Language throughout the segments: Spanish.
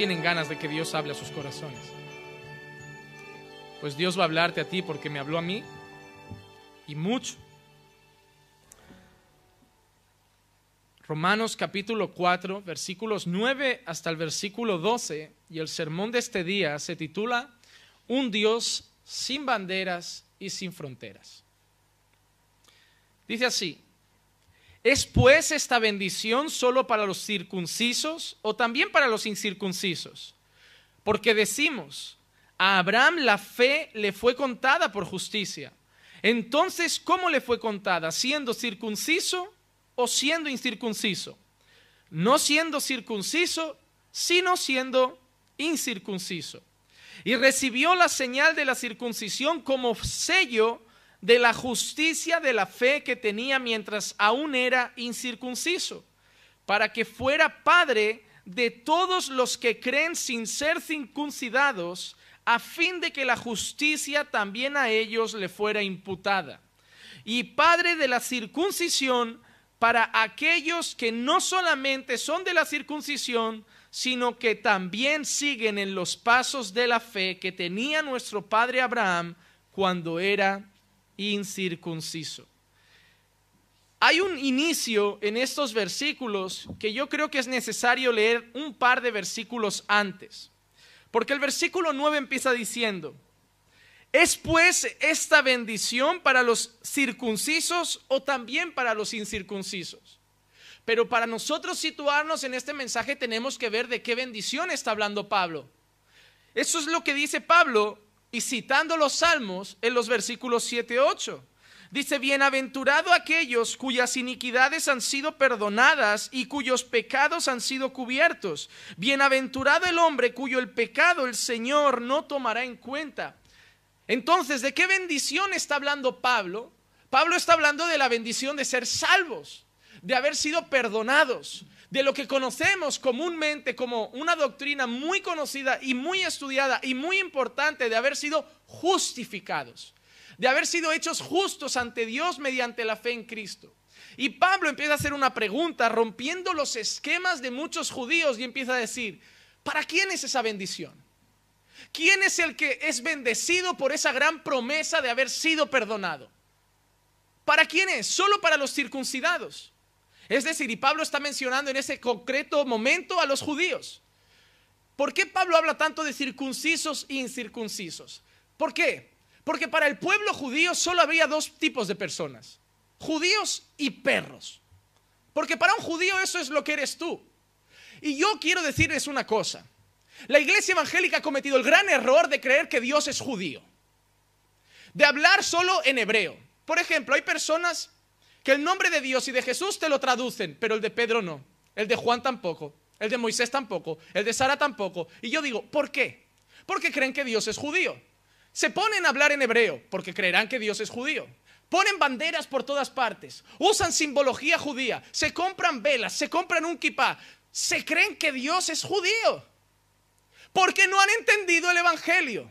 tienen ganas de que Dios hable a sus corazones? Pues Dios va a hablarte a ti porque me habló a mí y mucho. Romanos capítulo 4, versículos 9 hasta el versículo 12, y el sermón de este día se titula Un Dios sin banderas y sin fronteras. Dice así, ¿Es pues esta bendición solo para los circuncisos o también para los incircuncisos? Porque decimos, a Abraham la fe le fue contada por justicia. Entonces, ¿cómo le fue contada? ¿Siendo circunciso o siendo incircunciso? No siendo circunciso, sino siendo incircunciso. Y recibió la señal de la circuncisión como sello de la justicia de la fe que tenía mientras aún era incircunciso, para que fuera padre de todos los que creen sin ser circuncidados, a fin de que la justicia también a ellos le fuera imputada. Y padre de la circuncisión para aquellos que no solamente son de la circuncisión, sino que también siguen en los pasos de la fe que tenía nuestro padre Abraham cuando era incircunciso. Hay un inicio en estos versículos que yo creo que es necesario leer un par de versículos antes, porque el versículo 9 empieza diciendo, ¿es pues esta bendición para los circuncisos o también para los incircuncisos? Pero para nosotros situarnos en este mensaje tenemos que ver de qué bendición está hablando Pablo. Eso es lo que dice Pablo y citando los salmos en los versículos 7 y 8. Dice, bienaventurado aquellos cuyas iniquidades han sido perdonadas y cuyos pecados han sido cubiertos. Bienaventurado el hombre cuyo el pecado el Señor no tomará en cuenta. Entonces, ¿de qué bendición está hablando Pablo? Pablo está hablando de la bendición de ser salvos, de haber sido perdonados, de lo que conocemos comúnmente como una doctrina muy conocida y muy estudiada y muy importante de haber sido justificados, de haber sido hechos justos ante Dios mediante la fe en Cristo. Y Pablo empieza a hacer una pregunta rompiendo los esquemas de muchos judíos y empieza a decir, ¿para quién es esa bendición? ¿Quién es el que es bendecido por esa gran promesa de haber sido perdonado? ¿Para quién es? Solo para los circuncidados. Es decir, y Pablo está mencionando en ese concreto momento a los judíos. ¿Por qué Pablo habla tanto de circuncisos e incircuncisos? ¿Por qué? Porque para el pueblo judío solo había dos tipos de personas, judíos y perros. Porque para un judío eso es lo que eres tú. Y yo quiero decirles una cosa. La iglesia evangélica ha cometido el gran error de creer que Dios es judío. De hablar solo en hebreo. Por ejemplo, hay personas que el nombre de Dios y de Jesús te lo traducen, pero el de Pedro no, el de Juan tampoco, el de Moisés tampoco, el de Sara tampoco. Y yo digo, ¿por qué? Porque creen que Dios es judío. Se ponen a hablar en hebreo porque creerán que Dios es judío. Ponen banderas por todas partes, usan simbología judía, se compran velas, se compran un kipá, se creen que Dios es judío. Porque no han entendido el Evangelio.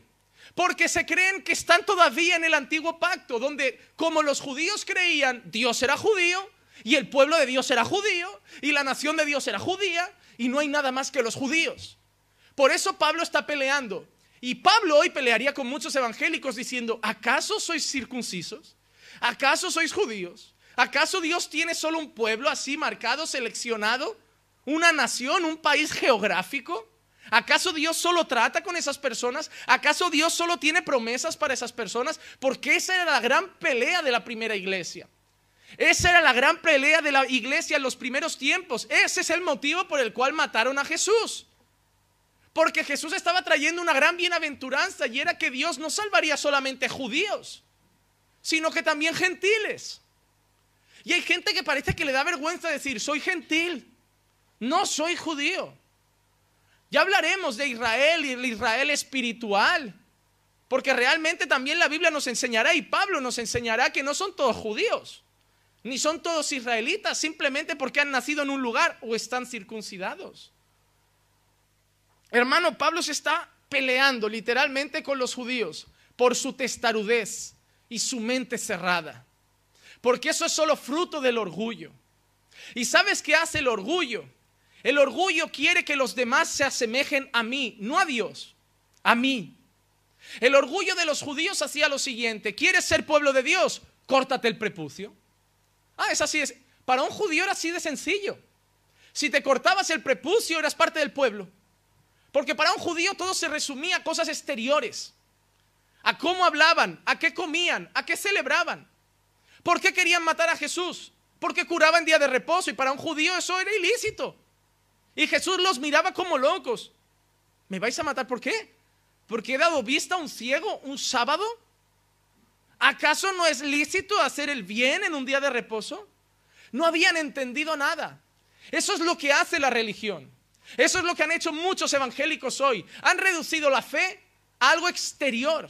Porque se creen que están todavía en el antiguo pacto, donde como los judíos creían, Dios era judío, y el pueblo de Dios era judío, y la nación de Dios era judía, y no hay nada más que los judíos. Por eso Pablo está peleando. Y Pablo hoy pelearía con muchos evangélicos diciendo, ¿acaso sois circuncisos? ¿Acaso sois judíos? ¿Acaso Dios tiene solo un pueblo así marcado, seleccionado? ¿Una nación, un país geográfico? ¿Acaso Dios solo trata con esas personas? ¿Acaso Dios solo tiene promesas para esas personas? Porque esa era la gran pelea de la primera iglesia. Esa era la gran pelea de la iglesia en los primeros tiempos. Ese es el motivo por el cual mataron a Jesús. Porque Jesús estaba trayendo una gran bienaventuranza y era que Dios no salvaría solamente judíos, sino que también gentiles. Y hay gente que parece que le da vergüenza decir, soy gentil, no soy judío. Ya hablaremos de Israel y el Israel espiritual. Porque realmente también la Biblia nos enseñará y Pablo nos enseñará que no son todos judíos, ni son todos israelitas, simplemente porque han nacido en un lugar o están circuncidados. Hermano, Pablo se está peleando literalmente con los judíos por su testarudez y su mente cerrada. Porque eso es solo fruto del orgullo. ¿Y sabes qué hace el orgullo? El orgullo quiere que los demás se asemejen a mí, no a Dios, a mí. El orgullo de los judíos hacía lo siguiente, ¿quieres ser pueblo de Dios? Córtate el prepucio. Ah, es así, es. Para un judío era así de sencillo. Si te cortabas el prepucio eras parte del pueblo. Porque para un judío todo se resumía a cosas exteriores, a cómo hablaban, a qué comían, a qué celebraban. ¿Por qué querían matar a Jesús? Porque curaba en día de reposo y para un judío eso era ilícito. Y Jesús los miraba como locos. ¿Me vais a matar por qué? ¿Porque he dado vista a un ciego un sábado? ¿Acaso no es lícito hacer el bien en un día de reposo? No habían entendido nada. Eso es lo que hace la religión. Eso es lo que han hecho muchos evangélicos hoy. Han reducido la fe a algo exterior.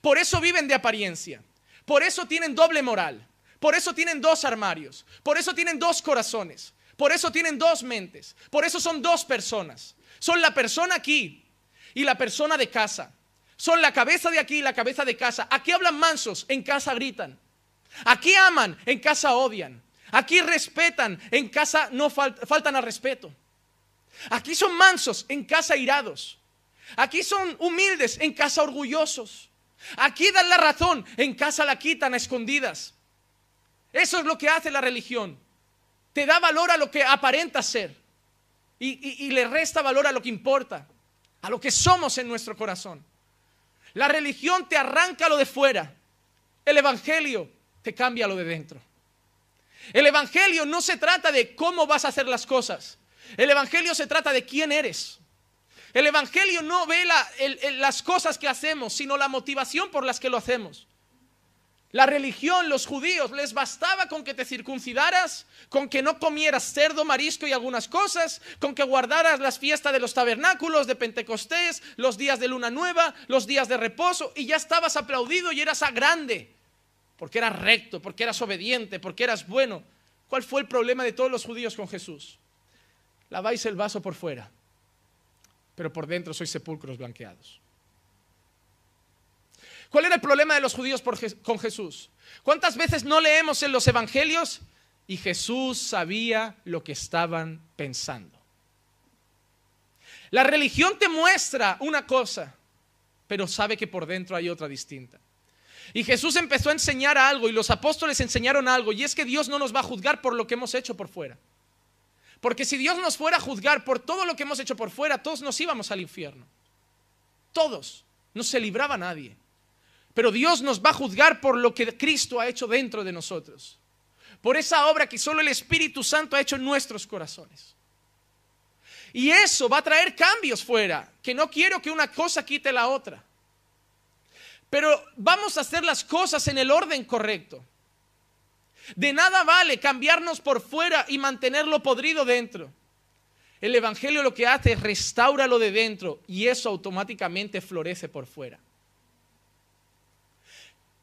Por eso viven de apariencia. Por eso tienen doble moral. Por eso tienen dos armarios. Por eso tienen dos corazones. Por eso tienen dos mentes. Por eso son dos personas. Son la persona aquí y la persona de casa. Son la cabeza de aquí y la cabeza de casa. Aquí hablan mansos, en casa gritan. Aquí aman, en casa odian. Aquí respetan, en casa no faltan al respeto. Aquí son mansos, en casa irados. Aquí son humildes, en casa orgullosos. Aquí dan la razón, en casa la quitan a escondidas. Eso es lo que hace la religión te da valor a lo que aparenta ser y, le resta valor a lo que importa, a lo que somos en nuestro corazón. La religión te arranca lo de fuera, el Evangelio te cambia lo de dentro. El Evangelio no se trata de cómo vas a hacer las cosas, el Evangelio se trata de quién eres. El Evangelio no ve las cosas que hacemos, sino la motivación por las que lo hacemos. La religión, los judíos, les bastaba con que te circuncidaras, con que no comieras cerdo, marisco y algunas cosas, con que guardaras las fiestas de los tabernáculos, de Pentecostés, los días de luna nueva, los días de reposo, y ya estabas aplaudido y eras a grande, porque eras recto, porque eras obediente, porque eras bueno. ¿Cuál fue el problema de todos los judíos con Jesús? Laváis el vaso por fuera, pero por dentro sois sepulcros blanqueados. ¿Cuál era el problema de los judíos con Jesús? ¿Cuántas veces no leemos en los evangelios? Y Jesús sabía lo que estaban pensando. La religión te muestra una cosa, pero sabe que por dentro hay otra distinta. Y Jesús empezó a enseñar algo y los apóstoles enseñaron algo, y es que Dios no nos va a juzgar por lo que hemos hecho por fuera. Porque si Dios nos fuera a juzgar por todo lo que hemos hecho por fuera, todos nos íbamos al infierno. Todos. No se libraba nadie. Pero Dios nos va a juzgar por lo que Cristo ha hecho dentro de nosotros. Por esa obra que solo el Espíritu Santo ha hecho en nuestros corazones. Y eso va a traer cambios fuera, que no quiero que una cosa quite la otra. Pero vamos a hacer las cosas en el orden correcto. De nada vale cambiarnos por fuera y mantenerlo podrido dentro. El Evangelio lo que hace es restaura lo de dentro y eso automáticamente florece por fuera.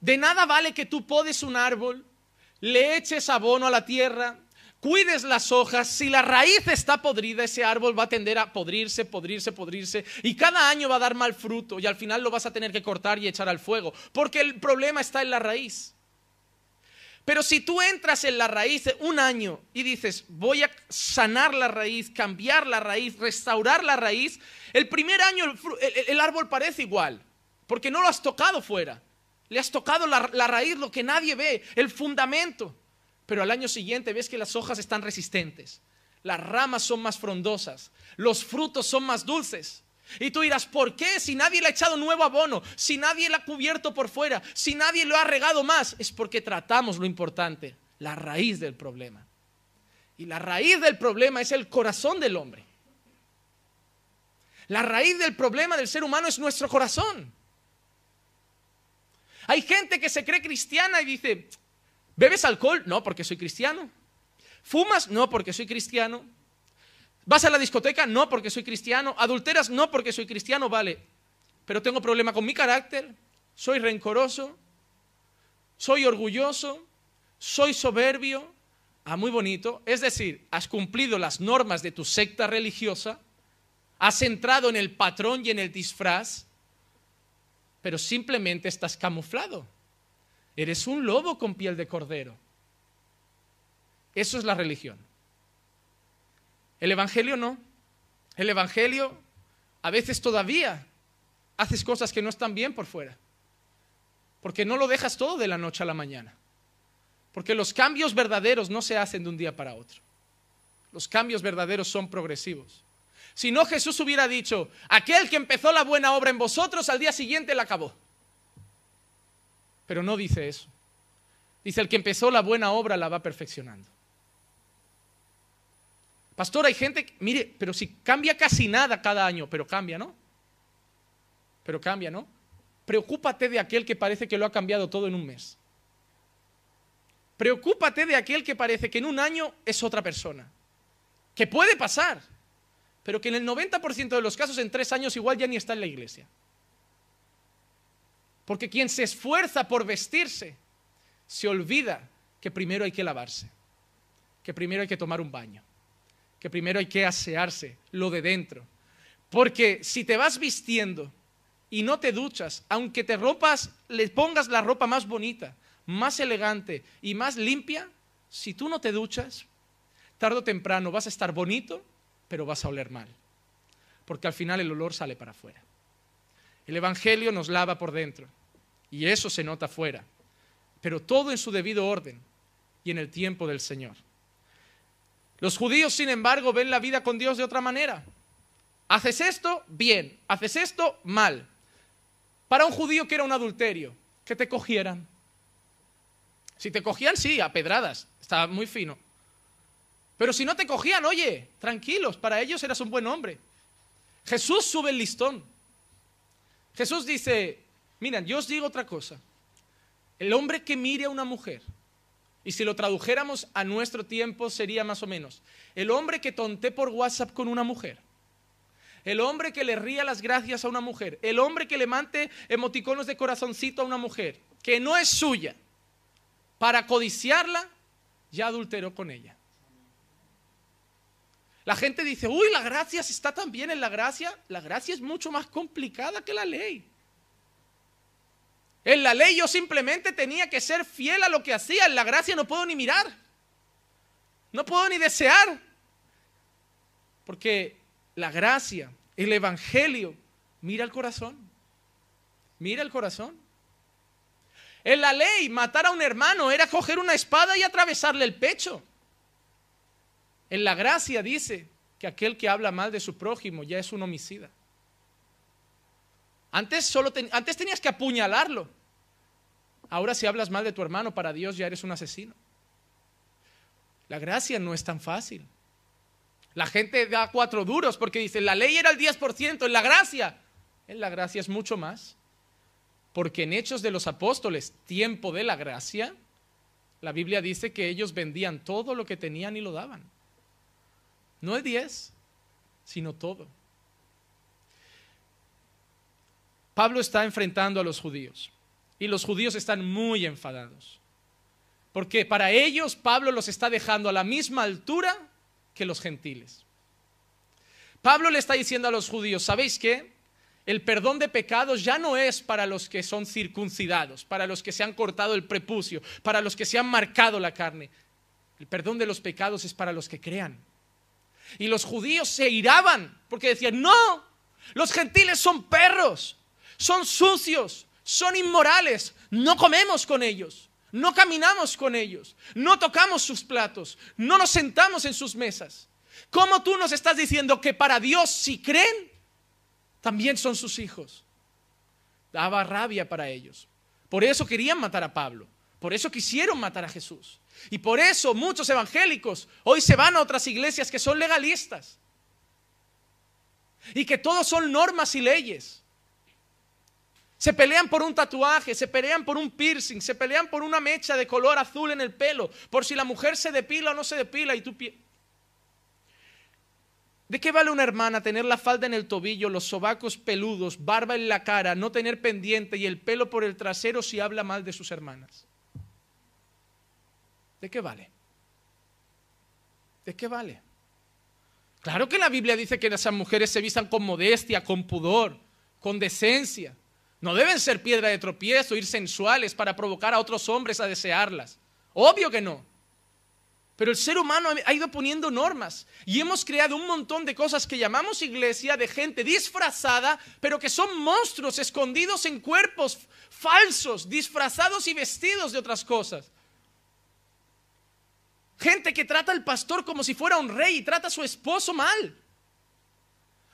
De nada vale que tú podes un árbol, le eches abono a la tierra, cuides las hojas, si la raíz está podrida, ese árbol va a tender a podrirse, podrirse, podrirse, y cada año va a dar mal fruto, y al final lo vas a tener que cortar y echar al fuego, porque el problema está en la raíz. Pero si tú entras en la raíz un año y dices, voy a sanar la raíz, cambiar la raíz, restaurar la raíz, el primer año el árbol parece igual, porque no lo has tocado fuera. Le has tocado la, raíz, lo que nadie ve, el fundamento. Pero al año siguiente ves que las hojas están resistentes, las ramas son más frondosas, los frutos son más dulces. Y tú dirás, ¿por qué? Si nadie le ha echado nuevo abono, si nadie le ha cubierto por fuera, si nadie lo ha regado más, es porque tratamos lo importante, la raíz del problema. Y la raíz del problema es el corazón del hombre. La raíz del problema del ser humano es nuestro corazón. Hay gente que se cree cristiana y dice, ¿bebes alcohol? No, porque soy cristiano. ¿Fumas? No, porque soy cristiano. ¿Vas a la discoteca? No, porque soy cristiano. ¿Adulteras? No, porque soy cristiano, vale. Pero tengo problema con mi carácter, soy rencoroso, soy orgulloso, soy soberbio. Ah, muy bonito. Es decir, has cumplido las normas de tu secta religiosa, has entrado en el patrón y en el disfraz, pero simplemente estás camuflado. Eres un lobo con piel de cordero. Eso es la religión. El Evangelio no. El Evangelio a veces todavía haces cosas que no están bien por fuera, porque no lo dejas todo de la noche a la mañana, porque los cambios verdaderos no se hacen de un día para otro. Los cambios verdaderos son progresivos. Si no, Jesús hubiera dicho, aquel que empezó la buena obra en vosotros, al día siguiente la acabó. Pero no dice eso. Dice, el que empezó la buena obra la va perfeccionando. Pastor, hay gente, mire, pero si cambia casi nada cada año, pero cambia, ¿no? Pero cambia, ¿no? Preocúpate de aquel que parece que lo ha cambiado todo en un mes. Preocúpate de aquel que parece que en un año es otra persona. Que puede pasar pero que en el 90% de los casos en tres años igual ya ni está en la iglesia. Porque quien se esfuerza por vestirse, se olvida que primero hay que lavarse, que primero hay que tomar un baño, que primero hay que asearse lo de dentro. Porque si te vas vistiendo y no te duchas, aunque te ropas, le pongas la ropa más bonita, más elegante y más limpia, si tú no te duchas, tarde o temprano vas a estar bonito pero vas a oler mal, porque al final el olor sale para afuera. El Evangelio nos lava por dentro y eso se nota afuera, pero todo en su debido orden y en el tiempo del Señor. Los judíos, sin embargo, ven la vida con Dios de otra manera. Haces esto, bien. Haces esto, mal. Para un judío que era un adulterio, que te cogieran. Si te cogían, sí, a pedradas. estaba muy fino. Pero si no te cogían, oye, tranquilos, para ellos eras un buen hombre. Jesús sube el listón. Jesús dice, miren, yo os digo otra cosa. El hombre que mire a una mujer, y si lo tradujéramos a nuestro tiempo sería más o menos, el hombre que tonté por WhatsApp con una mujer, el hombre que le ría las gracias a una mujer, el hombre que le mante emoticonos de corazoncito a una mujer, que no es suya, para codiciarla, ya adulteró con ella. La gente dice, uy, la gracia se está tan bien en la gracia. La gracia es mucho más complicada que la ley. En la ley yo simplemente tenía que ser fiel a lo que hacía. En la gracia no puedo ni mirar. No puedo ni desear. Porque la gracia, el Evangelio, mira el corazón. Mira el corazón. En la ley, matar a un hermano era coger una espada y atravesarle el pecho. En la gracia dice que aquel que habla mal de su prójimo ya es un homicida. Antes, solo antes tenías que apuñalarlo. Ahora si hablas mal de tu hermano, para Dios ya eres un asesino. La gracia no es tan fácil. La gente da cuatro duros porque dice, la ley era el 10%, en la gracia. En la gracia es mucho más. Porque en Hechos de los Apóstoles, tiempo de la gracia, la Biblia dice que ellos vendían todo lo que tenían y lo daban. No es diez, sino todo. Pablo está enfrentando a los judíos y los judíos están muy enfadados. Porque para ellos Pablo los está dejando a la misma altura que los gentiles. Pablo le está diciendo a los judíos, ¿sabéis qué? El perdón de pecados ya no es para los que son circuncidados, para los que se han cortado el prepucio, para los que se han marcado la carne. El perdón de los pecados es para los que crean. Y los judíos se iraban porque decían, no, los gentiles son perros, son sucios, son inmorales, no comemos con ellos, no caminamos con ellos, no tocamos sus platos, no nos sentamos en sus mesas. ¿Cómo tú nos estás diciendo que para Dios si creen, también son sus hijos? Daba rabia para ellos. Por eso querían matar a Pablo, por eso quisieron matar a Jesús. Y por eso muchos evangélicos hoy se van a otras iglesias que son legalistas y que todos son normas y leyes. Se pelean por un tatuaje, se pelean por un piercing, se pelean por una mecha de color azul en el pelo, por si la mujer se depila o no se depila y tú ¿De qué vale una hermana tener la falda en el tobillo, los sobacos peludos, barba en la cara, no tener pendiente y el pelo por el trasero si habla mal de sus hermanas? ¿de qué vale? ¿De qué vale? Claro que la Biblia dice que esas mujeres se vistan con modestia, con pudor, con decencia. No deben ser piedra de tropiezo, ir sensuales para provocar a otros hombres a desearlas. Obvio que no. Pero el ser humano ha ido poniendo normas y hemos creado un montón de cosas que llamamos iglesia, de gente disfrazada, pero que son monstruos escondidos en cuerpos falsos, disfrazados y vestidos de otras cosas. Gente que trata al pastor como si fuera un rey y trata a su esposo mal.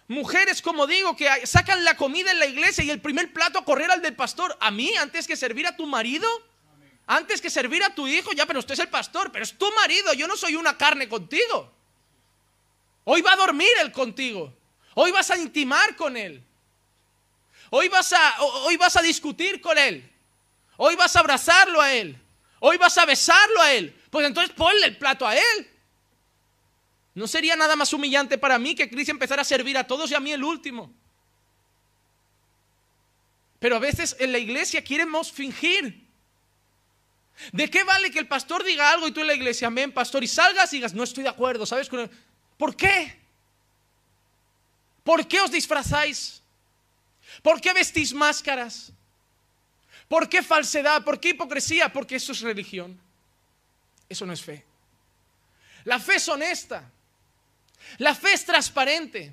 Mujeres, como digo, que sacan la comida en la iglesia y el primer plato a correr al del pastor. A mí, antes que servir a tu marido, antes que servir a tu hijo, ya, pero usted es el pastor, pero es tu marido, yo no soy una carne contigo. Hoy va a dormir él contigo. Hoy vas a intimar con él. Hoy vas a, hoy vas a discutir con él. Hoy vas a abrazarlo a él. Hoy vas a besarlo a él. Pues entonces ponle el plato a él. ¿No sería nada más humillante para mí que Cristo empezara a servir a todos y a mí el último? Pero a veces en la iglesia queremos fingir. ¿De qué vale que el pastor diga algo y tú en la iglesia, amén, pastor, y salgas y digas, no estoy de acuerdo, ¿sabes? ¿Por qué? ¿Por qué os disfrazáis? ¿Por qué vestís máscaras? ¿Por qué falsedad? ¿Por qué hipocresía? Porque eso es religión. Eso no es fe. La fe es honesta. La fe es transparente.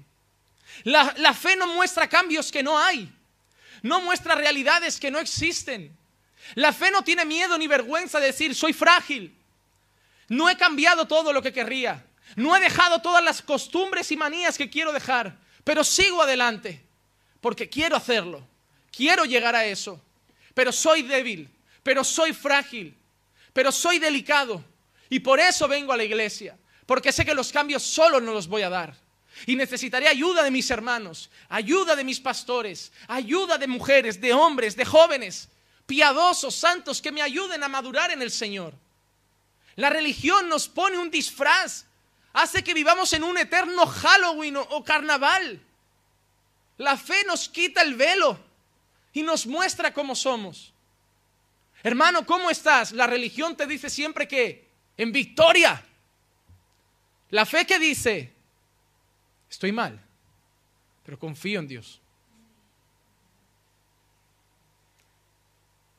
La, la, fe no muestra cambios que no hay. No muestra realidades que no existen. La fe no tiene miedo ni vergüenza de decir, soy frágil. No he cambiado todo lo que querría. No he dejado todas las costumbres y manías que quiero dejar. Pero sigo adelante. Porque quiero hacerlo. Quiero llegar a eso. Pero soy débil. Pero soy frágil pero soy delicado y por eso vengo a la iglesia, porque sé que los cambios solo no los voy a dar. Y necesitaré ayuda de mis hermanos, ayuda de mis pastores, ayuda de mujeres, de hombres, de jóvenes, piadosos, santos, que me ayuden a madurar en el Señor. La religión nos pone un disfraz, hace que vivamos en un eterno Halloween o, carnaval. La fe nos quita el velo y nos muestra cómo somos. Hermano, ¿cómo estás? La religión te dice siempre que en victoria. La fe que dice, estoy mal, pero confío en Dios.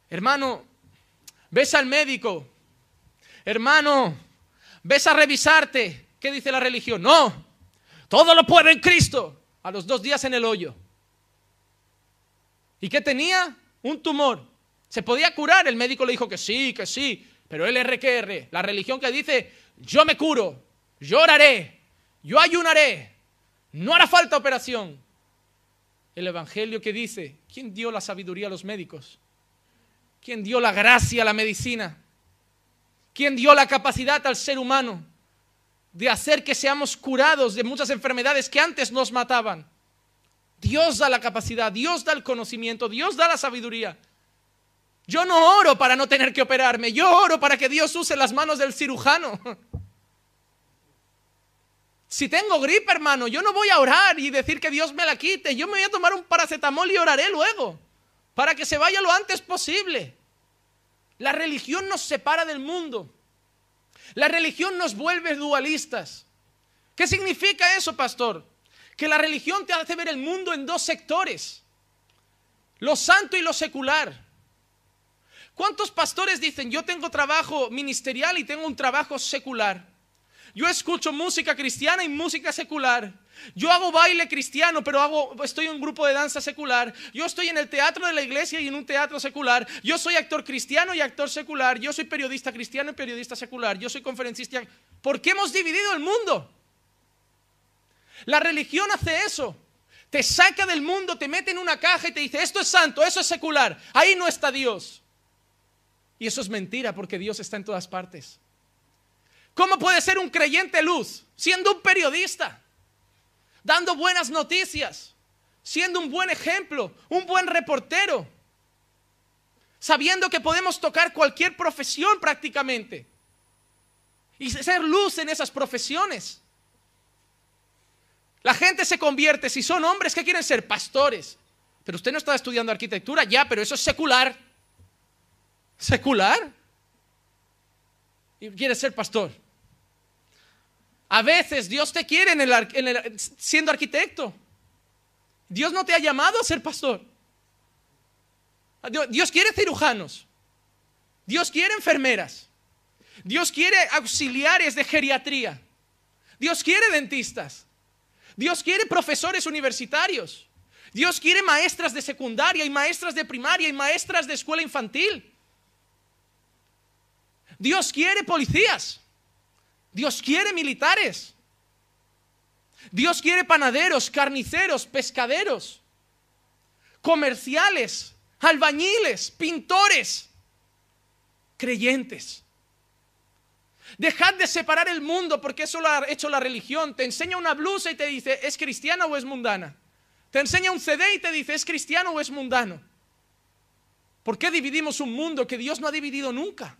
Hermano, ves al médico. Hermano, ves a revisarte. ¿Qué dice la religión? No, todo lo puede en Cristo. A los dos días en el hoyo. ¿Y qué tenía? Un tumor. Se podía curar, el médico le dijo que sí, que sí, pero el RQR, la religión que dice, yo me curo, yo oraré, yo ayunaré, no hará falta operación. El Evangelio que dice, ¿quién dio la sabiduría a los médicos? ¿Quién dio la gracia a la medicina? ¿Quién dio la capacidad al ser humano de hacer que seamos curados de muchas enfermedades que antes nos mataban? Dios da la capacidad, Dios da el conocimiento, Dios da la sabiduría. Yo no oro para no tener que operarme, yo oro para que Dios use las manos del cirujano. Si tengo gripe, hermano, yo no voy a orar y decir que Dios me la quite, yo me voy a tomar un paracetamol y oraré luego, para que se vaya lo antes posible. La religión nos separa del mundo, la religión nos vuelve dualistas. ¿Qué significa eso, pastor? Que la religión te hace ver el mundo en dos sectores, lo santo y lo secular ¿Cuántos pastores dicen, yo tengo trabajo ministerial y tengo un trabajo secular? Yo escucho música cristiana y música secular. Yo hago baile cristiano, pero hago, estoy en un grupo de danza secular. Yo estoy en el teatro de la iglesia y en un teatro secular. Yo soy actor cristiano y actor secular. Yo soy periodista cristiano y periodista secular. Yo soy conferencista. ¿Por qué hemos dividido el mundo? La religión hace eso. Te saca del mundo, te mete en una caja y te dice, esto es santo, eso es secular. Ahí no está Dios. Y eso es mentira porque Dios está en todas partes. ¿Cómo puede ser un creyente luz siendo un periodista, dando buenas noticias, siendo un buen ejemplo, un buen reportero, sabiendo que podemos tocar cualquier profesión prácticamente y ser luz en esas profesiones? La gente se convierte, si son hombres, que quieren ser? Pastores. Pero usted no está estudiando arquitectura, ya, pero eso es secular secular y quieres ser pastor. A veces Dios te quiere siendo arquitecto. Dios no te ha llamado a ser pastor. Dios quiere cirujanos. Dios quiere enfermeras. Dios quiere auxiliares de geriatría. Dios quiere dentistas. Dios quiere profesores universitarios. Dios quiere maestras de secundaria y maestras de primaria y maestras de escuela infantil. Dios quiere policías. Dios quiere militares. Dios quiere panaderos, carniceros, pescaderos, comerciales, albañiles, pintores, creyentes. Dejad de separar el mundo porque eso lo ha hecho la religión. Te enseña una blusa y te dice, ¿es cristiana o es mundana? Te enseña un CD y te dice, ¿es cristiano o es mundano? ¿Por qué dividimos un mundo que Dios no ha dividido nunca?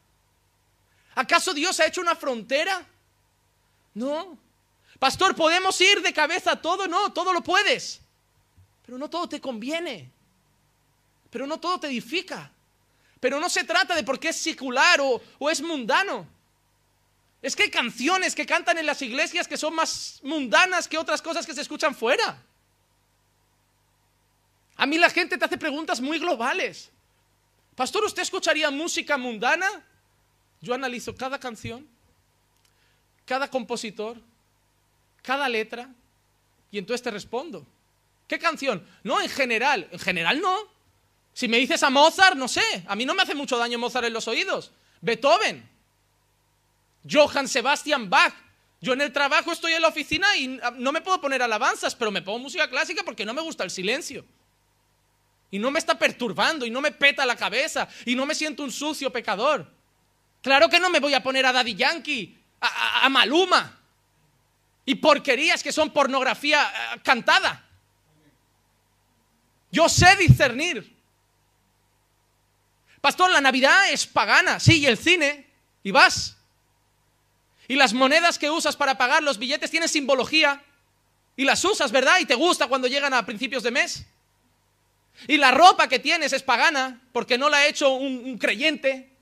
¿Acaso Dios ha hecho una frontera? No. Pastor, ¿podemos ir de cabeza a todo? No, todo lo puedes. Pero no todo te conviene. Pero no todo te edifica. Pero no se trata de por qué es secular o, o es mundano. Es que hay canciones que cantan en las iglesias que son más mundanas que otras cosas que se escuchan fuera. A mí la gente te hace preguntas muy globales. Pastor, ¿usted escucharía música mundana? Yo analizo cada canción, cada compositor, cada letra, y entonces te respondo. ¿Qué canción? No, en general. En general no. Si me dices a Mozart, no sé. A mí no me hace mucho daño Mozart en los oídos. Beethoven. Johann Sebastian Bach. Yo en el trabajo estoy en la oficina y ah, no me puedo poner alabanzas, pero me pongo música clásica porque no me gusta el silencio. Y no me está perturbando y no me peta la cabeza y no me siento un sucio pecador. Claro que no me voy a poner a Daddy Yankee, a, Maluma y porquerías que son pornografía eh, cantada. Yo sé discernir. Pastor, la Navidad es pagana, sí, y el cine, y vas. Y las monedas que usas para pagar los billetes tienen simbología, y las usas, ¿verdad? Y te gusta cuando llegan a principios de mes. Y la ropa que tienes es pagana, porque no la ha hecho un, un creyente.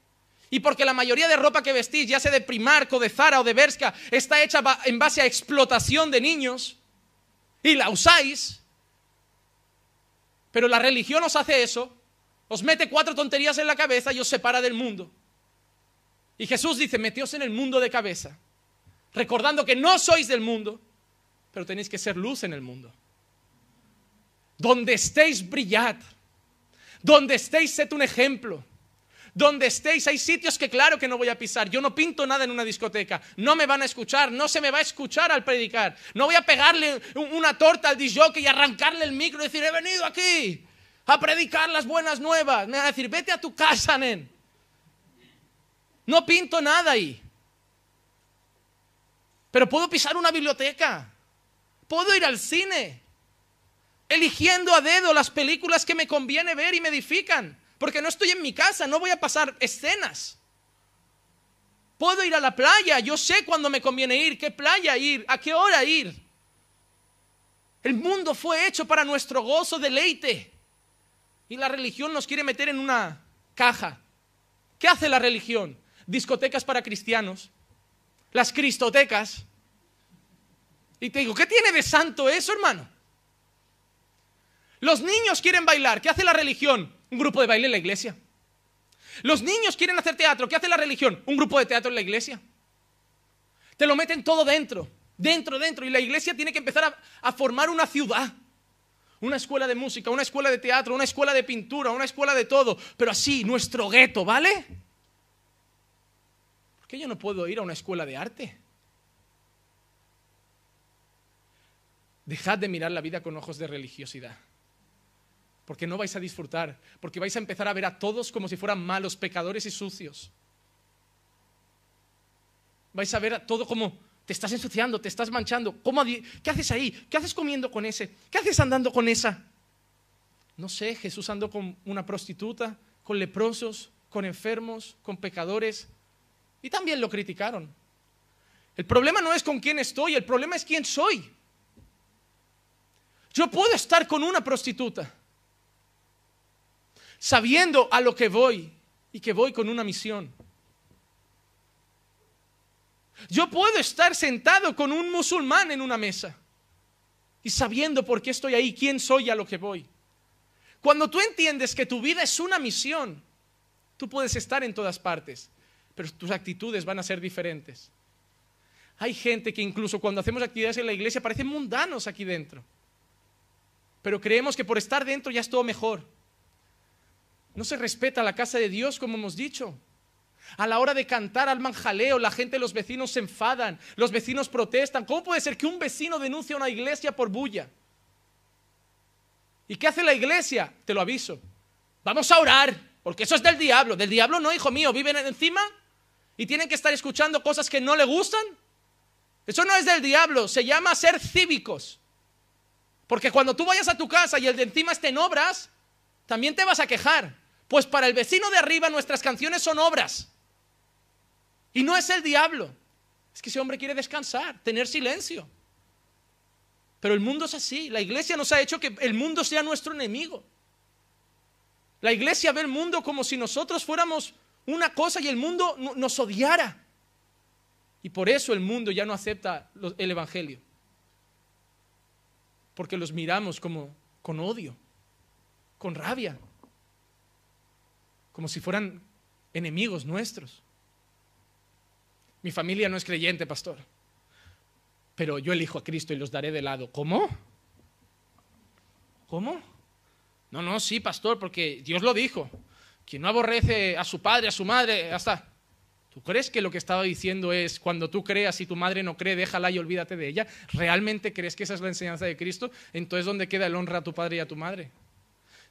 Y porque la mayoría de ropa que vestís, ya sea de Primarco, de Zara o de Berska, está hecha en base a explotación de niños y la usáis. Pero la religión os hace eso, os mete cuatro tonterías en la cabeza y os separa del mundo. Y Jesús dice, meteos en el mundo de cabeza, recordando que no sois del mundo, pero tenéis que ser luz en el mundo. Donde estéis, brillad. Donde estéis, sed un ejemplo. Donde estéis, hay sitios que claro que no voy a pisar. Yo no pinto nada en una discoteca. No me van a escuchar, no se me va a escuchar al predicar. No voy a pegarle una torta al disjockey y arrancarle el micro y decir, he venido aquí a predicar las buenas nuevas. Me van a decir, vete a tu casa, nen. No pinto nada ahí. Pero puedo pisar una biblioteca. Puedo ir al cine. Eligiendo a dedo las películas que me conviene ver y me edifican. Porque no estoy en mi casa, no voy a pasar escenas. Puedo ir a la playa, yo sé cuándo me conviene ir, qué playa ir, a qué hora ir. El mundo fue hecho para nuestro gozo, deleite. Y la religión nos quiere meter en una caja. ¿Qué hace la religión? Discotecas para cristianos, las cristotecas. Y te digo, ¿qué tiene de santo eso, hermano? Los niños quieren bailar. ¿Qué hace la religión? Un grupo de baile en la iglesia. Los niños quieren hacer teatro. ¿Qué hace la religión? Un grupo de teatro en la iglesia. Te lo meten todo dentro, dentro, dentro. Y la iglesia tiene que empezar a, formar una ciudad. Una escuela de música, una escuela de teatro, una escuela de pintura, una escuela de todo. Pero así, nuestro gueto, ¿vale? ¿Por qué yo no puedo ir a una escuela de arte? Dejad de mirar la vida con ojos de religiosidad porque no vais a disfrutar, porque vais a empezar a ver a todos como si fueran malos, pecadores y sucios. Vais a ver a todo como te estás ensuciando, te estás manchando. ¿Qué haces ahí? ¿Qué haces comiendo con ese? ¿Qué haces andando con esa? No sé, Jesús andó con una prostituta, con leprosos, con enfermos, con pecadores, y también lo criticaron. El problema no es con quién estoy, el problema es quién soy. Yo puedo estar con una prostituta sabiendo a lo que voy y que voy con una misión. Yo puedo estar sentado con un musulmán en una mesa y sabiendo por qué estoy ahí, quién soy y a lo que voy. Cuando tú entiendes que tu vida es una misión, tú puedes estar en todas partes, pero tus actitudes van a ser diferentes. Hay gente que incluso cuando hacemos actividades en la iglesia parecen mundanos aquí dentro, pero creemos que por estar dentro ya es todo mejor. No se respeta la casa de Dios, como hemos dicho. A la hora de cantar al manjaleo, la gente, los vecinos se enfadan, los vecinos protestan. ¿Cómo puede ser que un vecino denuncie a una iglesia por bulla? ¿Y qué hace la iglesia? Te lo aviso. Vamos a orar, porque eso es del diablo. Del diablo no, hijo mío. Viven encima y tienen que estar escuchando cosas que no le gustan. Eso no es del diablo, se llama ser cívicos. Porque cuando tú vayas a tu casa y el de encima esté en obras, también te vas a quejar. Pues para el vecino de arriba nuestras canciones son obras. Y no es el diablo. Es que ese hombre quiere descansar, tener silencio. Pero el mundo es así. La iglesia nos ha hecho que el mundo sea nuestro enemigo. La iglesia ve el mundo como si nosotros fuéramos una cosa y el mundo nos odiara. Y por eso el mundo ya no acepta el Evangelio. Porque los miramos como con odio, con rabia como si fueran enemigos nuestros. Mi familia no es creyente, pastor, pero yo elijo a Cristo y los daré de lado. ¿Cómo? ¿Cómo? No, no, sí, pastor, porque Dios lo dijo. Quien no aborrece a su padre, a su madre, hasta... ¿Tú crees que lo que estaba diciendo es, cuando tú creas y tu madre no cree, déjala y olvídate de ella? ¿Realmente crees que esa es la enseñanza de Cristo? Entonces, ¿dónde queda el honra a tu padre y a tu madre?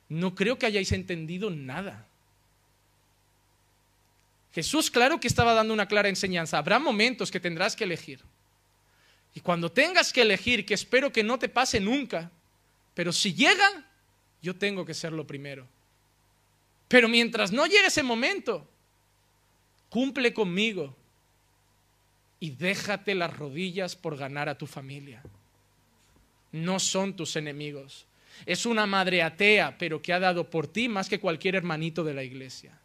No creo que hayáis entendido nada. Jesús, claro que estaba dando una clara enseñanza. Habrá momentos que tendrás que elegir. Y cuando tengas que elegir, que espero que no te pase nunca, pero si llega, yo tengo que ser lo primero. Pero mientras no llegue ese momento, cumple conmigo y déjate las rodillas por ganar a tu familia. No son tus enemigos. Es una madre atea, pero que ha dado por ti más que cualquier hermanito de la iglesia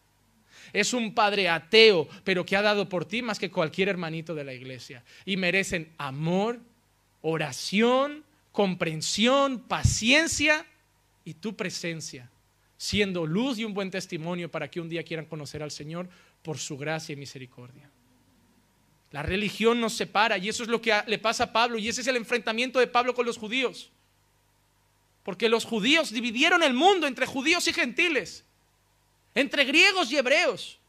es un padre ateo, pero que ha dado por ti más que cualquier hermanito de la iglesia. Y merecen amor, oración, comprensión, paciencia y tu presencia, siendo luz y un buen testimonio para que un día quieran conocer al Señor por su gracia y misericordia. La religión nos separa y eso es lo que le pasa a Pablo y ese es el enfrentamiento de Pablo con los judíos. Porque los judíos dividieron el mundo entre judíos y gentiles entre griegos y hebreos.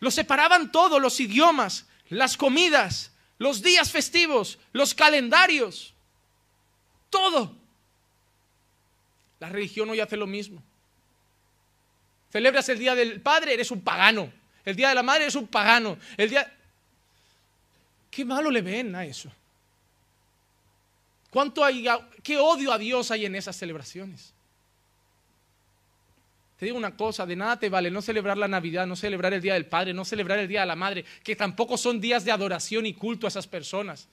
lo separaban todo, los idiomas, las comidas, los días festivos, los calendarios, todo. La religión hoy hace lo mismo. Celebras el día del padre, eres un pagano. El día de la madre, eres un pagano. El día. Qué malo le ven a eso. ¿Cuánto hay, qué odio a Dios hay en esas celebraciones? Te digo una cosa, de nada te vale no celebrar la Navidad, no celebrar el Día del Padre, no celebrar el Día de la Madre, que tampoco son días de adoración y culto a esas personas,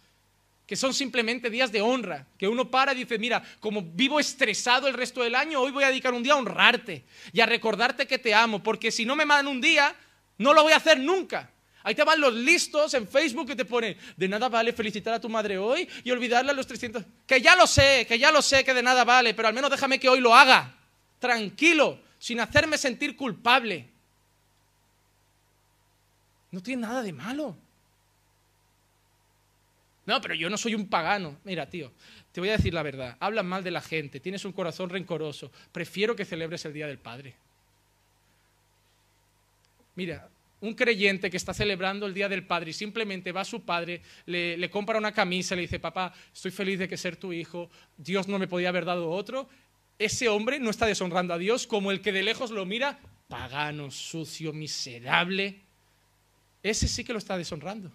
que son simplemente días de honra, que uno para y dice, mira, como vivo estresado el resto del año, hoy voy a dedicar un día a honrarte y a recordarte que te amo, porque si no me mandan un día, no lo voy a hacer nunca. Ahí te van los listos en Facebook que te ponen, de nada vale felicitar a tu madre hoy y olvidarla a los 300. Que ya lo sé, que ya lo sé que de nada vale, pero al menos déjame que hoy lo haga. Tranquilo, sin hacerme sentir culpable. No tiene nada de malo. No, pero yo no soy un pagano. Mira, tío, te voy a decir la verdad. Hablas mal de la gente, tienes un corazón rencoroso. Prefiero que celebres el Día del Padre. Mira, un creyente que está celebrando el Día del Padre y simplemente va a su padre, le, compra una camisa, le dice, papá, estoy feliz de que ser tu hijo, Dios no me podía haber dado otro, ese hombre no está deshonrando a Dios como el que de lejos lo mira, pagano, sucio, miserable. Ese sí que lo está deshonrando.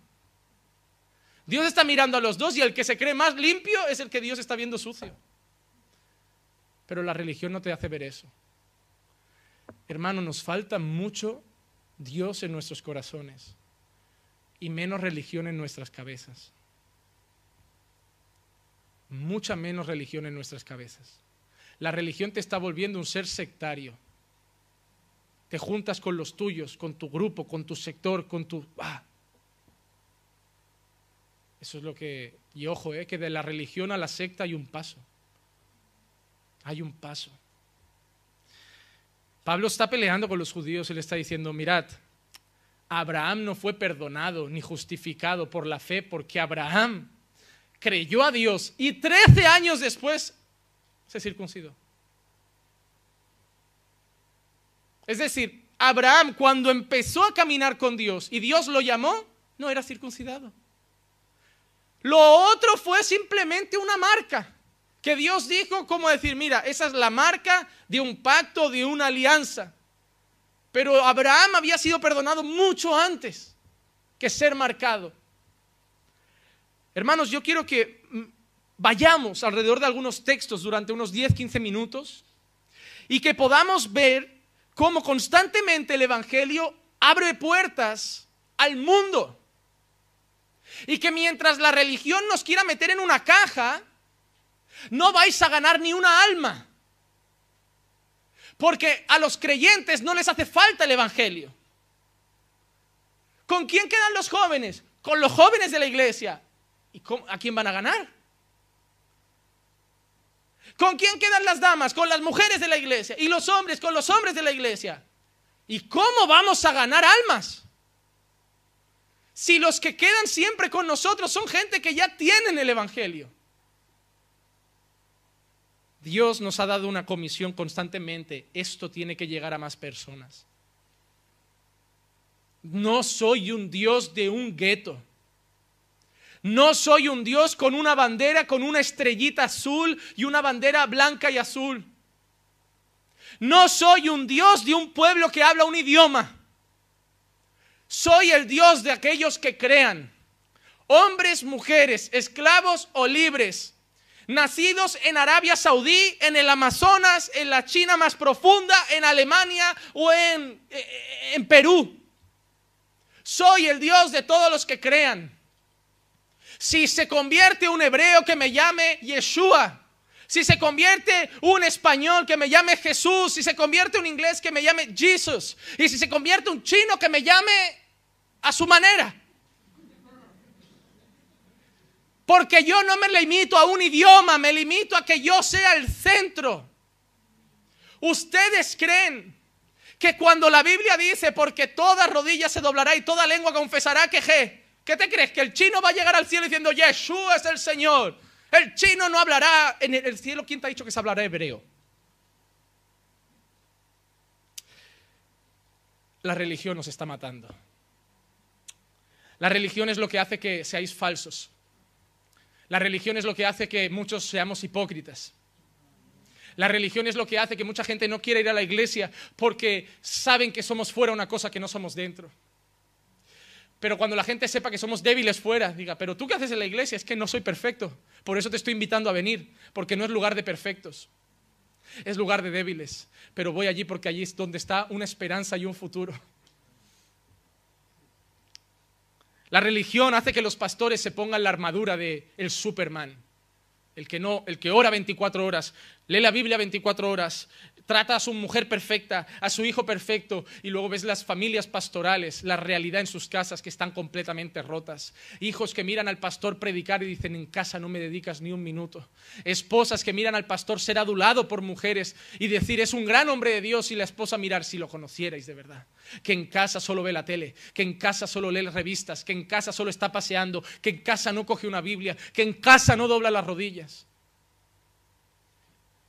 Dios está mirando a los dos y el que se cree más limpio es el que Dios está viendo sucio. Pero la religión no te hace ver eso. Hermano, nos falta mucho Dios en nuestros corazones y menos religión en nuestras cabezas. Mucha menos religión en nuestras cabezas. La religión te está volviendo un ser sectario. Te juntas con los tuyos, con tu grupo, con tu sector, con tu... Ah. Eso es lo que... Y ojo, eh, que de la religión a la secta hay un paso. Hay un paso. Pablo está peleando con los judíos y le está diciendo, mirad, Abraham no fue perdonado ni justificado por la fe porque Abraham creyó a Dios y trece años después se circuncidó. Es decir, Abraham cuando empezó a caminar con Dios y Dios lo llamó, no era circuncidado. Lo otro fue simplemente una marca que Dios dijo como decir, mira, esa es la marca de un pacto, de una alianza. Pero Abraham había sido perdonado mucho antes que ser marcado. Hermanos, yo quiero que mm, vayamos alrededor de algunos textos durante unos 10, 15 minutos y que podamos ver cómo constantemente el Evangelio abre puertas al mundo. Y que mientras la religión nos quiera meter en una caja, no vais a ganar ni una alma. Porque a los creyentes no les hace falta el Evangelio. ¿Con quién quedan los jóvenes? Con los jóvenes de la iglesia. ¿Y a quién van a ganar? ¿Con quién quedan las damas? Con las mujeres de la iglesia. Y los hombres, con los hombres de la iglesia. ¿Y cómo vamos a ganar almas? Si los que quedan siempre con nosotros son gente que ya tienen el Evangelio. Dios nos ha dado una comisión constantemente. Esto tiene que llegar a más personas. No soy un Dios de un gueto. No soy un Dios con una bandera, con una estrellita azul y una bandera blanca y azul. No soy un Dios de un pueblo que habla un idioma. Soy el Dios de aquellos que crean. Hombres, mujeres, esclavos o libres, nacidos en Arabia Saudí, en el Amazonas, en la China más profunda, en Alemania o en, eh, eh, Perú. Soy el Dios de todos los que crean. Si se convierte un hebreo que me llame Yeshua, si se convierte un español que me llame Jesús, si se convierte un inglés que me llame Jesus, y si se convierte un chino que me llame a su manera. Porque yo no me limito a un idioma, me limito a que yo sea el centro. Ustedes creen que cuando la Biblia dice, porque toda rodilla se doblará y toda lengua confesará que ¿Qué te crees? ¿Que el chino va a llegar al cielo diciendo, Yeshua es el Señor? El chino no hablará en el cielo. ¿Quién te ha dicho que se hablará hebreo? La religión nos está matando. La religión es lo que hace que seáis falsos. La religión es lo que hace que muchos seamos hipócritas. La religión es lo que hace que mucha gente no quiera ir a la iglesia porque saben que somos fuera una cosa que no somos dentro. Pero cuando la gente sepa que somos débiles fuera, diga, pero tú qué haces en la iglesia, es que no soy perfecto. Por eso te estoy invitando a venir, porque no es lugar de perfectos, es lugar de débiles. Pero voy allí porque allí es donde está una esperanza y un futuro. La religión hace que los pastores se pongan la armadura de el Superman, el que no, el que ora 24 horas, lee la Biblia 24 horas, trata a su mujer perfecta, a su hijo perfecto, y luego ves las familias pastorales, la realidad en sus casas que están completamente rotas. Hijos que miran al pastor predicar y dicen, en casa no me dedicas ni un minuto. Esposas que miran al pastor ser adulado por mujeres y decir, es un gran hombre de Dios, y la esposa mirar si lo conocierais de verdad. Que en casa solo ve la tele, que en casa solo lee las revistas, que en casa solo está paseando, que en casa no coge una Biblia, que en casa no dobla las rodillas.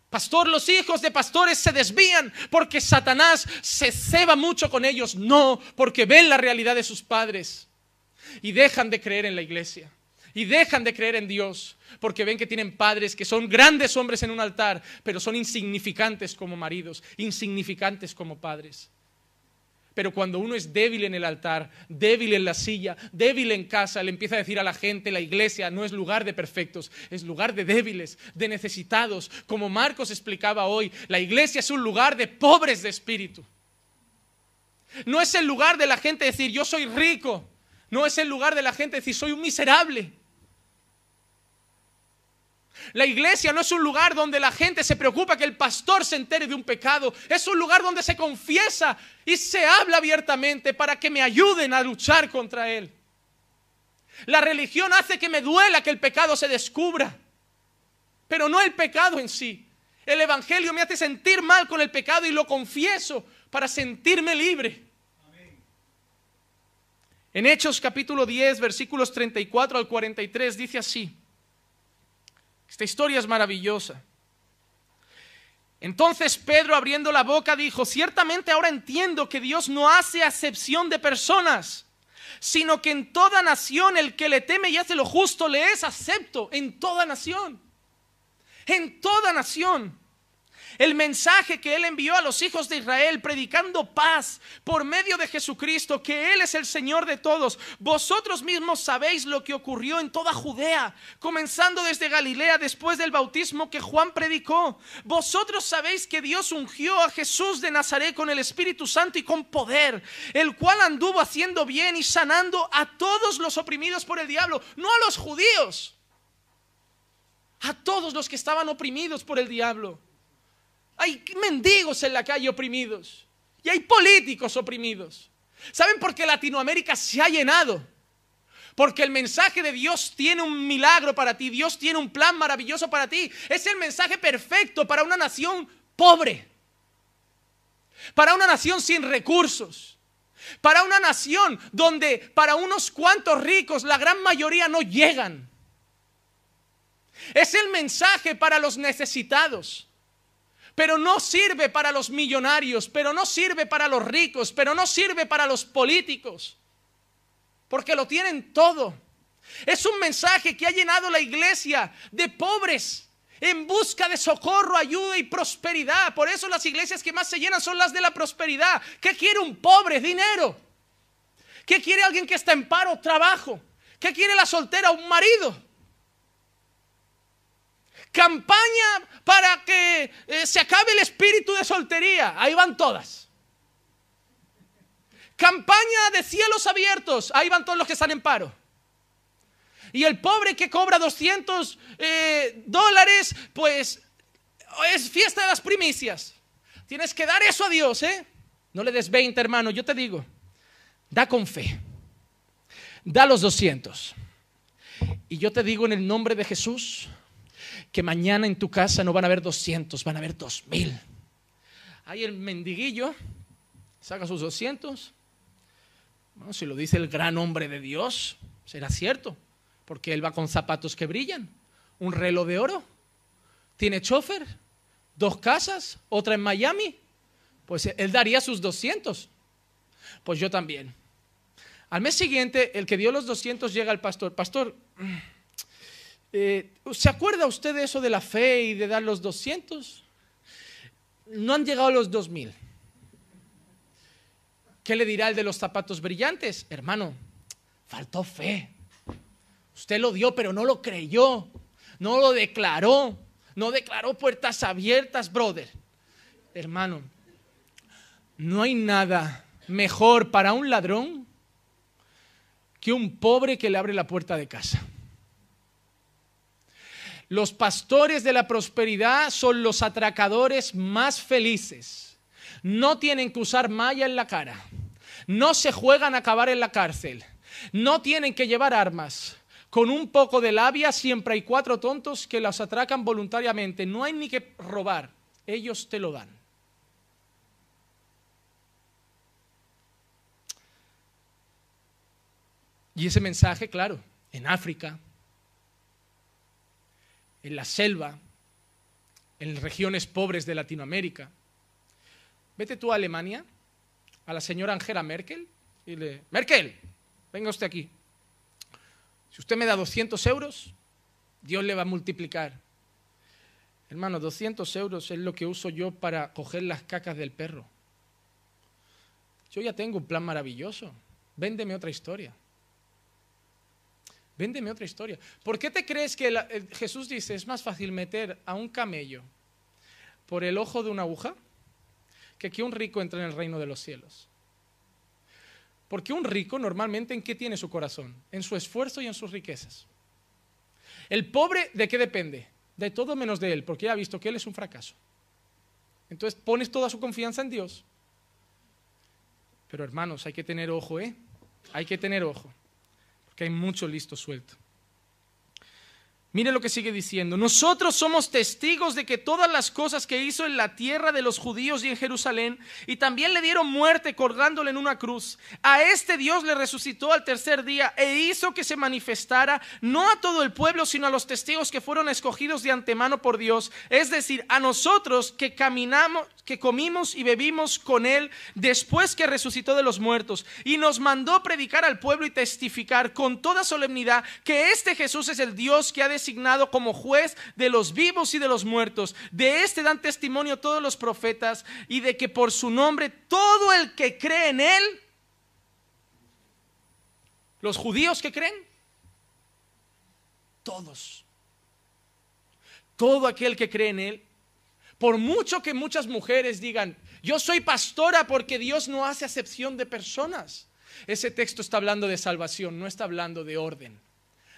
Pastor, los hijos de pastores se desvían porque Satanás se ceba mucho con ellos. No, porque ven la realidad de sus padres y dejan de creer en la iglesia y dejan de creer en Dios porque ven que tienen padres que son grandes hombres en un altar, pero son insignificantes como maridos, insignificantes como padres. Pero cuando uno es débil en el altar, débil en la silla, débil en casa, le empieza a decir a la gente, la iglesia no es lugar de perfectos, es lugar de débiles, de necesitados. Como Marcos explicaba hoy, la iglesia es un lugar de pobres de espíritu. No es el lugar de la gente decir, yo soy rico. No es el lugar de la gente decir, soy un miserable. La iglesia no es un lugar donde la gente se preocupa que el pastor se entere de un pecado. Es un lugar donde se confiesa y se habla abiertamente para que me ayuden a luchar contra él. La religión hace que me duela que el pecado se descubra, pero no el pecado en sí. El Evangelio me hace sentir mal con el pecado y lo confieso para sentirme libre. En Hechos capítulo 10, versículos 34 al 43 dice así. Esta historia es maravillosa. Entonces Pedro abriendo la boca dijo, ciertamente ahora entiendo que Dios no hace acepción de personas, sino que en toda nación el que le teme y hace lo justo le es acepto, en toda nación, en toda nación. El mensaje que Él envió a los hijos de Israel predicando paz por medio de Jesucristo, que Él es el Señor de todos. Vosotros mismos sabéis lo que ocurrió en toda Judea, comenzando desde Galilea después del bautismo que Juan predicó. Vosotros sabéis que Dios ungió a Jesús de Nazaret con el Espíritu Santo y con poder, el cual anduvo haciendo bien y sanando a todos los oprimidos por el diablo, no a los judíos a todos los que estaban oprimidos por el diablo. Hay mendigos en la calle oprimidos. Y hay políticos oprimidos. ¿Saben por qué Latinoamérica se ha llenado? Porque el mensaje de Dios tiene un milagro para ti, Dios tiene un plan maravilloso para ti. Es el mensaje perfecto para una nación pobre, para una nación sin recursos, para una nación donde para unos cuantos ricos la gran mayoría no llegan. Es el mensaje para los necesitados pero no sirve para los millonarios, pero no sirve para los ricos, pero no sirve para los políticos, porque lo tienen todo. Es un mensaje que ha llenado la iglesia de pobres en busca de socorro, ayuda y prosperidad. Por eso las iglesias que más se llenan son las de la prosperidad. ¿Qué quiere un pobre? Dinero. ¿Qué quiere alguien que está en paro? Trabajo. ¿Qué quiere la soltera? Un marido campaña para que eh, se acabe el espíritu de soltería. Ahí van todas. Campaña de cielos abiertos. Ahí van todos los que están en paro. Y el pobre que cobra 200 eh, dólares, pues es fiesta de las primicias. Tienes que dar eso a Dios, ¿eh? No le des 20, hermano, yo te digo. Da con fe. Da los 200. Y yo te digo en el nombre de Jesús, que mañana en tu casa no van a haber 200, van a haber 2000. Ahí el mendiguillo saca sus 200. Bueno, si lo dice el gran hombre de Dios, será cierto, porque él va con zapatos que brillan, un reloj de oro, tiene chofer, dos casas, otra en Miami. Pues él daría sus 200. Pues yo también. Al mes siguiente, el que dio los 200 llega al pastor. Pastor, eh, ¿Se acuerda usted de eso de la fe y de dar los 200? No han llegado los 2000. ¿Qué le dirá el de los zapatos brillantes? Hermano, faltó fe. Usted lo dio, pero no lo creyó. No lo declaró. No declaró puertas abiertas, brother. Hermano, no hay nada mejor para un ladrón que un pobre que le abre la puerta de casa. Los pastores de la prosperidad son los atracadores más felices. No tienen que usar malla en la cara. No se juegan a acabar en la cárcel. No tienen que llevar armas. Con un poco de labia siempre hay cuatro tontos que los atracan voluntariamente. No hay ni que robar. Ellos te lo dan. Y ese mensaje, claro, en África, en la selva, en regiones pobres de Latinoamérica. Vete tú a Alemania, a la señora Angela Merkel, y le, Merkel, venga usted aquí. Si usted me da 200 euros, Dios le va a multiplicar. Hermano, 200 euros es lo que uso yo para coger las cacas del perro. Yo ya tengo un plan maravilloso. Véndeme otra historia. Véndeme otra historia. ¿Por qué te crees que eh, Jesús dice, es más fácil meter a un camello por el ojo de una aguja que que un rico entre en el reino de los cielos? Porque un rico normalmente en qué tiene su corazón? En su esfuerzo y en sus riquezas. El pobre, ¿de qué depende? De todo menos de él, porque ya ha visto que él es un fracaso. Entonces pones toda su confianza en Dios. Pero hermanos, hay que tener ojo, ¿eh? Hay que tener ojo que hay mucho listo suelto. Mire lo que sigue diciendo. Nosotros somos testigos de que todas las cosas que hizo en la tierra de los judíos y en Jerusalén, y también le dieron muerte colgándole en una cruz. A este Dios le resucitó al tercer día e hizo que se manifestara no a todo el pueblo, sino a los testigos que fueron escogidos de antemano por Dios, es decir, a nosotros que caminamos, que comimos y bebimos con él después que resucitó de los muertos, y nos mandó predicar al pueblo y testificar con toda solemnidad que este Jesús es el Dios que ha de como juez de los vivos y de los muertos. De este dan testimonio todos los profetas y de que por su nombre todo el que cree en él, los judíos que creen, todos, todo aquel que cree en él, por mucho que muchas mujeres digan, yo soy pastora porque Dios no hace acepción de personas. Ese texto está hablando de salvación, no está hablando de orden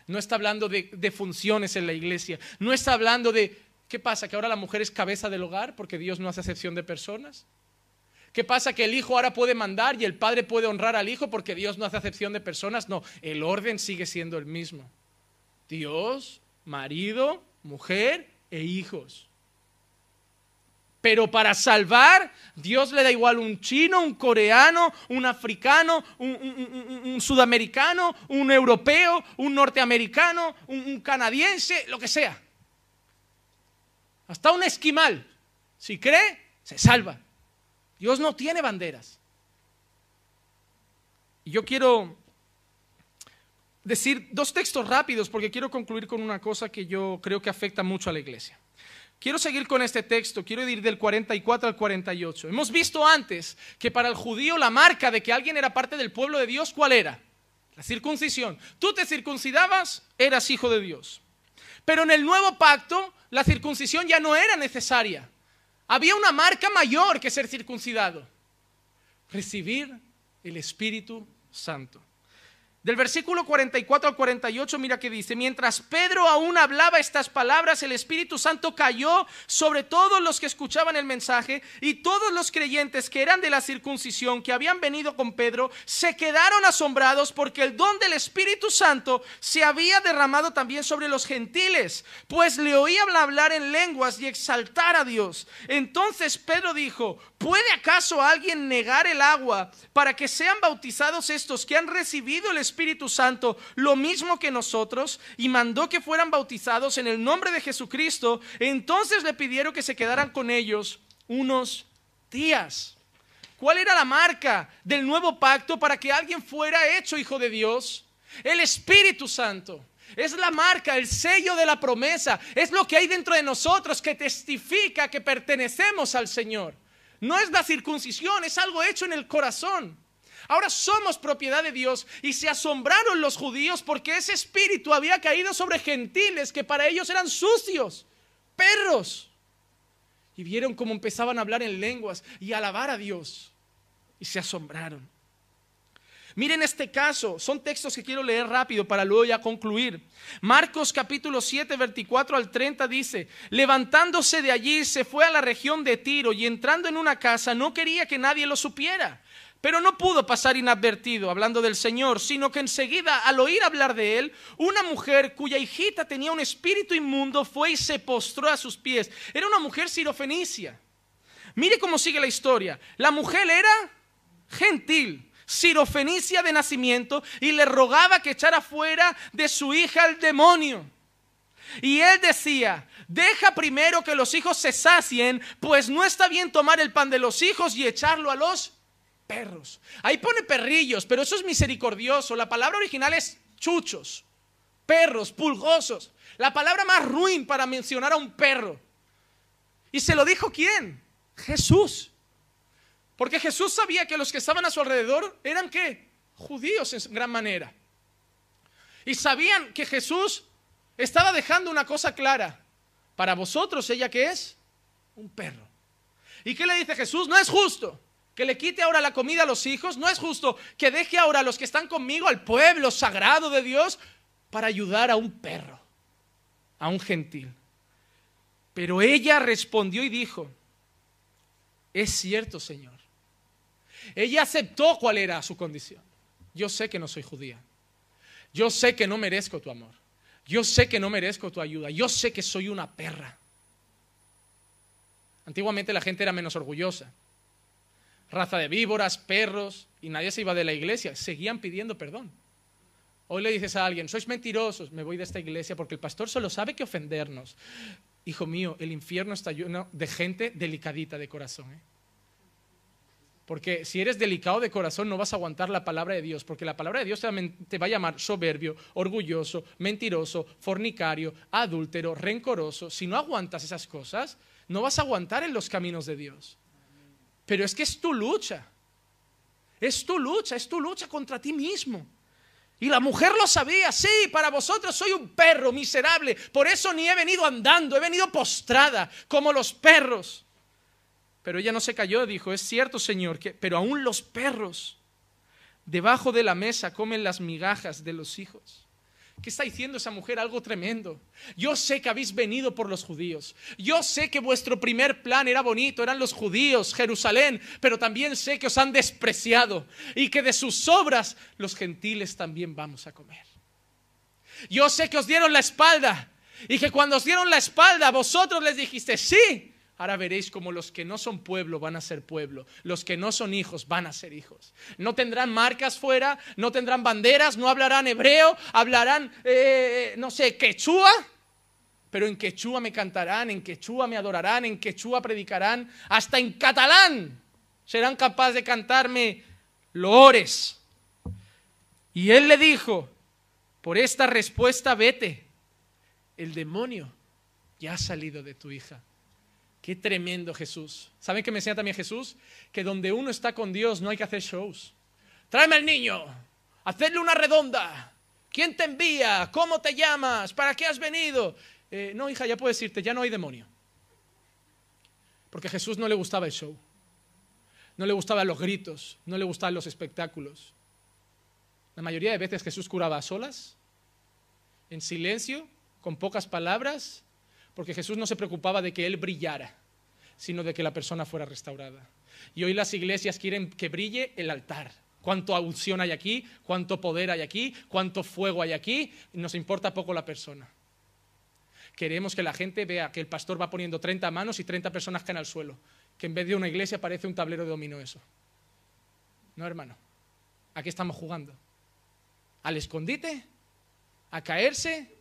no está hablando de, funciones en la iglesia, no está hablando de, ¿qué pasa? ¿Que ahora la mujer es cabeza del hogar porque Dios no hace acepción de personas? ¿Qué pasa? Que el hijo ahora puede mandar y el padre puede honrar al hijo porque Dios no hace acepción de personas. No, el orden sigue siendo el mismo. Dios, marido, mujer e hijos. Pero para salvar, Dios le da igual un chino, un coreano, un africano, un, sudamericano, un europeo, un norteamericano, un canadiense, lo que sea. Hasta un esquimal, si cree, se salva. Dios no tiene banderas. Y yo quiero decir dos textos rápidos porque quiero concluir con una cosa que yo creo que afecta mucho a la iglesia. Quiero seguir con este texto, quiero ir del 44 al 48. Hemos visto antes que para el judío la marca de que alguien era parte del pueblo de Dios, ¿cuál era? La circuncisión. Tú te circuncidabas, eras hijo de Dios. Pero en el nuevo pacto, la circuncisión ya no era necesaria. Había una marca mayor que ser circuncidado. Recibir el Espíritu Santo. Del versículo 44 al 48, mira que dice, mientras Pedro aún hablaba estas palabras, el Espíritu Santo cayó sobre todos los que escuchaban el mensaje y todos los creyentes que eran de la circuncisión, que habían venido con Pedro, se quedaron asombrados porque el don del Espíritu Santo se había derramado también sobre los gentiles, pues le oían hablar en lenguas y exaltar a Dios. Entonces Pedro dijo, ¿puede acaso alguien negar el agua para que sean bautizados estos que han recibido el Espíritu? Espíritu Santo lo mismo que nosotros y mandó que fueran bautizados en el nombre de Jesucristo, entonces le pidieron que se quedaran con ellos unos días. ¿Cuál era la marca del nuevo pacto para que alguien fuera hecho hijo de Dios? El Espíritu Santo. Es la marca, el sello de la promesa. Es lo que hay dentro de nosotros que testifica que pertenecemos al Señor. No es la circuncisión, es algo hecho en el corazón. Ahora somos propiedad de Dios y se asombraron los judíos porque ese espíritu había caído sobre gentiles que para ellos eran sucios, perros. Y vieron cómo empezaban a hablar en lenguas y a alabar a Dios. Y se asombraron. Miren este caso, son textos que quiero leer rápido para luego ya concluir. Marcos capítulo 7, 24 al 30 dice, levantándose de allí se fue a la región de Tiro y entrando en una casa no quería que nadie lo supiera pero no pudo pasar inadvertido hablando del Señor, sino que enseguida, al oír hablar de él, una mujer cuya hijita tenía un espíritu inmundo fue y se postró a sus pies. Era una mujer sirofenicia. Mire cómo sigue la historia. La mujer era gentil, sirofenicia de nacimiento, y le rogaba que echara fuera de su hija el demonio. Y él decía, deja primero que los hijos se sacien, pues no está bien tomar el pan de los hijos y echarlo a los perros. Ahí pone perrillos, pero eso es misericordioso. La palabra original es chuchos, perros, pulgosos. La palabra más ruin para mencionar a un perro. ¿Y se lo dijo quién? Jesús. Porque Jesús sabía que los que estaban a su alrededor eran qué? Judíos en gran manera. Y sabían que Jesús estaba dejando una cosa clara. Para vosotros, ella que es un perro. ¿Y qué le dice Jesús? No es justo que le quite ahora la comida a los hijos, no es justo que deje ahora a los que están conmigo, al pueblo sagrado de Dios, para ayudar a un perro, a un gentil. Pero ella respondió y dijo, es cierto, Señor. Ella aceptó cuál era su condición. Yo sé que no soy judía. Yo sé que no merezco tu amor. Yo sé que no merezco tu ayuda. Yo sé que soy una perra. Antiguamente la gente era menos orgullosa raza de víboras, perros, y nadie se iba de la iglesia, seguían pidiendo perdón. Hoy le dices a alguien, sois mentirosos, me voy de esta iglesia porque el pastor solo sabe que ofendernos. Hijo mío, el infierno está lleno de gente delicadita de corazón. ¿eh? Porque si eres delicado de corazón no vas a aguantar la palabra de Dios, porque la palabra de Dios te va a llamar soberbio, orgulloso, mentiroso, fornicario, adúltero, rencoroso. Si no aguantas esas cosas, no vas a aguantar en los caminos de Dios. Pero es que es tu lucha. Es tu lucha, es tu lucha contra ti mismo. Y la mujer lo sabía, sí, para vosotros soy un perro miserable, por eso ni he venido andando, he venido postrada como los perros. Pero ella no se cayó, dijo, es cierto, Señor, que, pero aún los perros debajo de la mesa comen las migajas de los hijos ¿Qué está diciendo esa mujer? Algo tremendo. Yo sé que habéis venido por los judíos. Yo sé que vuestro primer plan era bonito, eran los judíos, Jerusalén, pero también sé que os han despreciado y que de sus obras los gentiles también vamos a comer. Yo sé que os dieron la espalda y que cuando os dieron la espalda vosotros les dijiste, sí, Ahora veréis como los que no son pueblo van a ser pueblo, los que no son hijos van a ser hijos. No tendrán marcas fuera, no tendrán banderas, no hablarán hebreo, hablarán, eh, no sé, quechua, pero en quechua me cantarán, en quechua me adorarán, en quechua predicarán, hasta en catalán serán capaces de cantarme loores. Y él le dijo, por esta respuesta vete, el demonio ya ha salido de tu hija. Qué tremendo Jesús. ¿Saben qué me enseña también Jesús? Que donde uno está con Dios no hay que hacer shows. Tráeme al niño, hacerle una redonda. ¿Quién te envía? ¿Cómo te llamas? ¿Para qué has venido? Eh, no, hija, ya puedes irte, ya no hay demonio. Porque a Jesús no le gustaba el show. No le gustaban los gritos, no le gustaban los espectáculos. La mayoría de veces Jesús curaba a solas, en silencio, con pocas palabras, porque Jesús no se preocupaba de que Él brillara, sino de que la persona fuera restaurada. Y hoy las iglesias quieren que brille el altar. Cuánto unción hay aquí, cuánto poder hay aquí, cuánto fuego hay aquí, nos importa poco la persona. Queremos que la gente vea que el pastor va poniendo 30 manos y 30 personas caen al suelo, que en vez de una iglesia parece un tablero de dominó eso. No, hermano, ¿A qué estamos jugando? ¿Al escondite? ¿A caerse?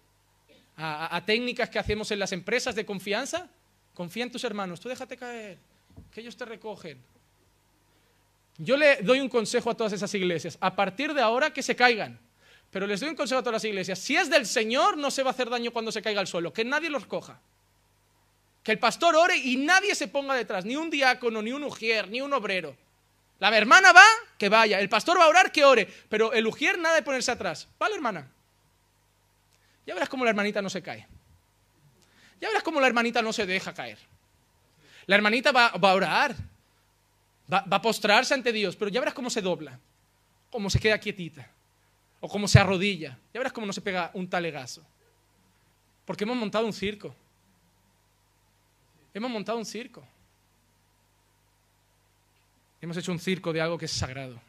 a, técnicas que hacemos en las empresas de confianza. Confía en tus hermanos, tú déjate caer, que ellos te recogen. Yo le doy un consejo a todas esas iglesias, a partir de ahora que se caigan, pero les doy un consejo a todas las iglesias, si es del Señor no se va a hacer daño cuando se caiga al suelo, que nadie los coja. Que el pastor ore y nadie se ponga detrás, ni un diácono, ni un ujier, ni un obrero. La hermana va, que vaya. El pastor va a orar, que ore. Pero el ujier nada de ponerse atrás. Vale, hermana, ya verás cómo la hermanita no se cae. Ya verás cómo la hermanita no se deja caer. La hermanita va, a orar, va, a postrarse ante Dios, pero ya verás cómo se dobla, cómo se queda quietita, o cómo se arrodilla. Ya verás cómo no se pega un talegazo. Porque hemos montado un circo. Hemos montado un circo. Hemos hecho un circo de algo que es sagrado.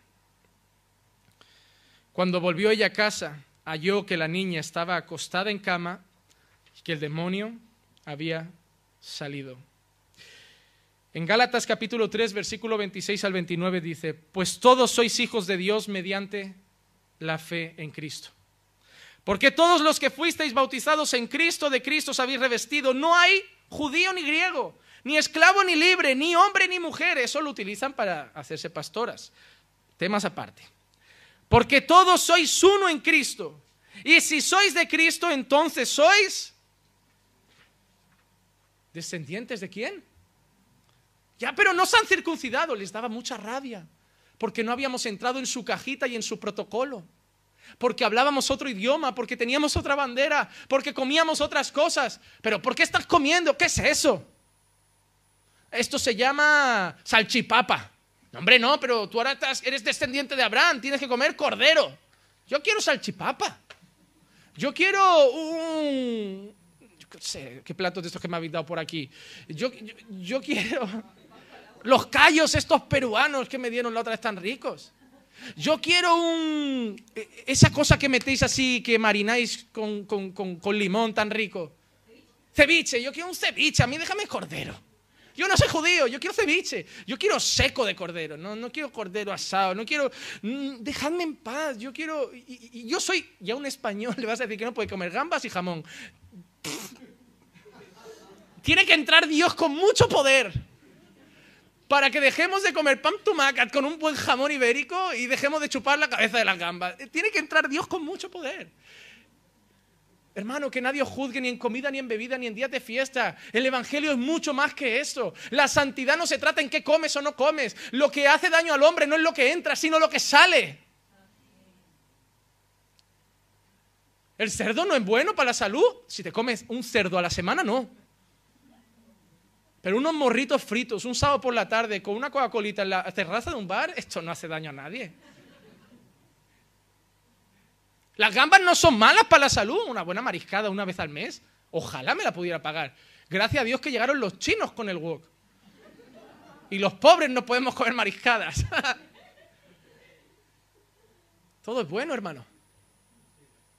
Cuando volvió ella a casa, halló que la niña estaba acostada en cama y que el demonio había salido. En Gálatas capítulo 3, versículo 26 al 29 dice, pues todos sois hijos de Dios mediante la fe en Cristo. Porque todos los que fuisteis bautizados en Cristo, de Cristo os habéis revestido. No hay judío ni griego, ni esclavo ni libre, ni hombre ni mujer. Eso lo utilizan para hacerse pastoras. Temas aparte. Porque todos sois uno en Cristo. Y si sois de Cristo, entonces sois descendientes de quién? Ya, pero no se han circuncidado. Les daba mucha rabia. Porque no habíamos entrado en su cajita y en su protocolo. Porque hablábamos otro idioma, porque teníamos otra bandera, porque comíamos otras cosas. Pero ¿por qué estás comiendo? ¿Qué es eso? Esto se llama salchipapa. Hombre, no, pero tú ahora estás, eres descendiente de Abraham, tienes que comer cordero. Yo quiero salchipapa. Yo quiero un... qué sé, qué platos de estos que me habéis dado por aquí. Yo, yo, quiero... Los callos estos peruanos que me dieron la otra vez tan ricos. Yo quiero un... E, esa cosa que metéis así, que marináis con, con limón tan rico. Ceviche, yo quiero un ceviche, a mí déjame cordero. Yo no soy judío, yo quiero ceviche, yo quiero seco de cordero, no, no quiero cordero asado, no quiero... Mm, dejadme en paz, yo quiero... Y, yo soy... ya un español le vas a decir que no puede comer gambas y jamón. Tiene que entrar Dios con mucho poder para que dejemos de comer pan tumacat con un buen jamón ibérico y dejemos de chupar la cabeza de las gambas. Tiene que entrar Dios con mucho poder. Hermano, que nadie os juzgue ni en comida, ni en bebida, ni en días de fiesta. El Evangelio es mucho más que eso. La santidad no se trata en qué comes o no comes. Lo que hace daño al hombre no es lo que entra, sino lo que sale. El cerdo no es bueno para la salud. Si te comes un cerdo a la semana, no. Pero unos morritos fritos, un sábado por la tarde, con una Coca-Colita en la terraza de un bar, esto no hace daño a nadie. Las gambas no son malas para la salud, una buena mariscada una vez al mes. Ojalá me la pudiera pagar. Gracias a Dios que llegaron los chinos con el wok. Y los pobres no podemos comer mariscadas. Todo es bueno, hermano.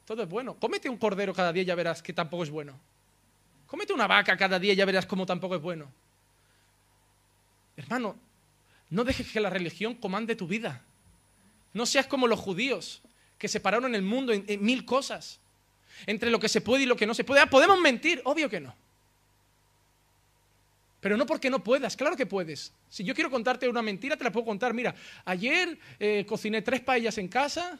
Todo es bueno. Cómete un cordero cada día y ya verás que tampoco es bueno. Cómete una vaca cada día y ya verás cómo tampoco es bueno. Hermano, no dejes que la religión comande tu vida. No seas como los judíos que separaron el mundo en, mil cosas, entre lo que se puede y lo que no se puede. Ah, ¿podemos mentir? Obvio que no. Pero no porque no puedas, claro que puedes. Si yo quiero contarte una mentira, te la puedo contar. Mira, ayer eh, cociné tres paellas en casa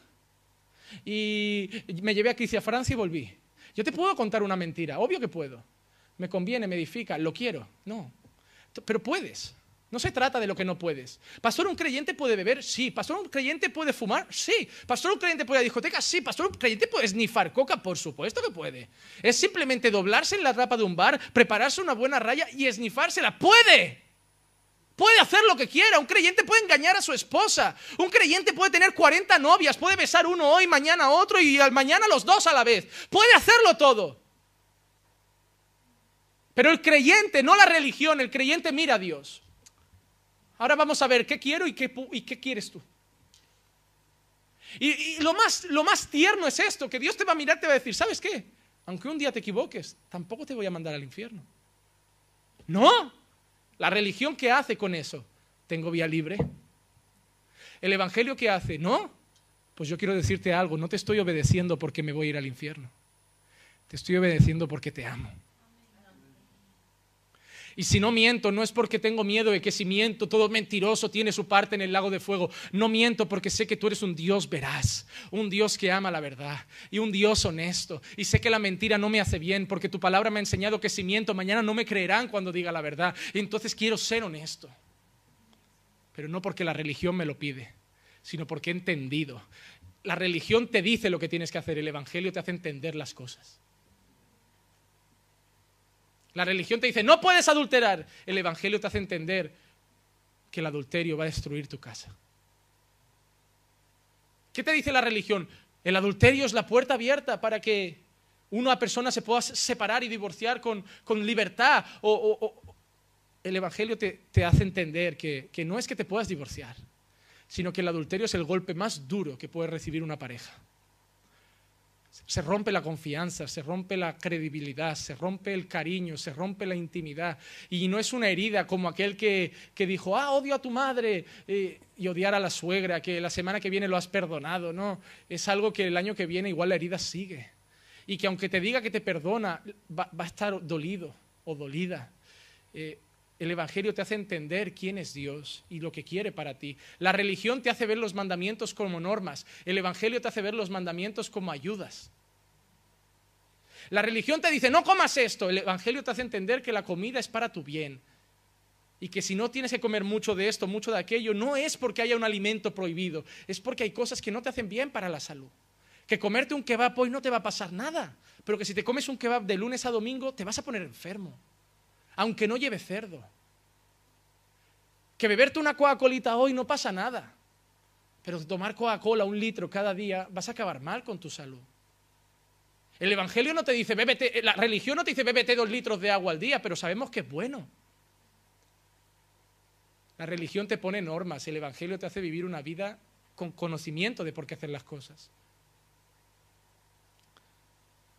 y me llevé a Cris Francia y volví. Yo te puedo contar una mentira, obvio que puedo. Me conviene, me edifica, lo quiero. No, pero puedes. No se trata de lo que no puedes. ¿Pastor, un creyente puede beber? Sí. ¿Pastor, un creyente puede fumar? Sí. ¿Pastor, un creyente puede ir a discoteca? Sí. ¿Pastor, un creyente puede esnifar coca? Por supuesto que puede. Es simplemente doblarse en la tapa de un bar, prepararse una buena raya y esnifársela. ¡Puede! Puede hacer lo que quiera. Un creyente puede engañar a su esposa. Un creyente puede tener 40 novias. Puede besar uno hoy, mañana otro y mañana los dos a la vez. Puede hacerlo todo. Pero el creyente, no la religión, el creyente mira a Dios. Ahora vamos a ver qué quiero y qué, quieres tú. Y, lo, más, lo más tierno es esto, que Dios te va a mirar, te va a decir, ¿sabes qué? Aunque un día te equivoques, tampoco te voy a mandar al infierno. No, la religión ¿qué hace con eso, tengo vía libre. El Evangelio ¿qué hace, no, pues yo quiero decirte algo, no te estoy obedeciendo porque me voy a ir al infierno, te estoy obedeciendo porque te amo. Y si no miento, no es porque tengo miedo de que si miento, todo mentiroso tiene su parte en el lago de fuego. No miento porque sé que tú eres un Dios veraz, un Dios que ama la verdad y un Dios honesto. Y sé que la mentira no me hace bien porque tu palabra me ha enseñado que si miento, mañana no me creerán cuando diga la verdad. Y entonces quiero ser honesto. Pero no porque la religión me lo pide, sino porque he entendido. La religión te dice lo que tienes que hacer, el Evangelio te hace entender las cosas. La religión te dice, no puedes adulterar. El Evangelio te hace entender que el adulterio va a destruir tu casa. ¿Qué te dice la religión? El adulterio es la puerta abierta para que una persona se pueda separar y divorciar con, libertad. O, el Evangelio te, hace entender que, que no es que te puedas divorciar, sino que el adulterio es el golpe más duro que puede recibir una pareja se rompe la confianza, se rompe la credibilidad, se rompe el cariño, se rompe la intimidad. Y no es una herida como aquel que, dijo, ah, odio a tu madre eh, y odiar a la suegra, que la semana que viene lo has perdonado. No, es algo que el año que viene igual la herida sigue. Y que aunque te diga que te perdona, va, a estar dolido o dolida. Eh, el Evangelio te hace entender quién es Dios y lo que quiere para ti. La religión te hace ver los mandamientos como normas. El Evangelio te hace ver los mandamientos como ayudas. La religión te dice, no comas esto. El Evangelio te hace entender que la comida es para tu bien. Y que si no tienes que comer mucho de esto, mucho de aquello, no es porque haya un alimento prohibido, es porque hay cosas que no te hacen bien para la salud. Que comerte un kebab hoy no te va a pasar nada, pero que si te comes un kebab de lunes a domingo te vas a poner enfermo, aunque no lleve cerdo. Que beberte una coca cola hoy no pasa nada, pero tomar Coca-Cola un litro cada día vas a acabar mal con tu salud. El Evangelio no te dice, bébete, eh, la religión no te dice, bébete dos litros de agua al día, pero sabemos que es bueno. La religión te pone normas, el Evangelio te hace vivir una vida con conocimiento de por qué hacer las cosas.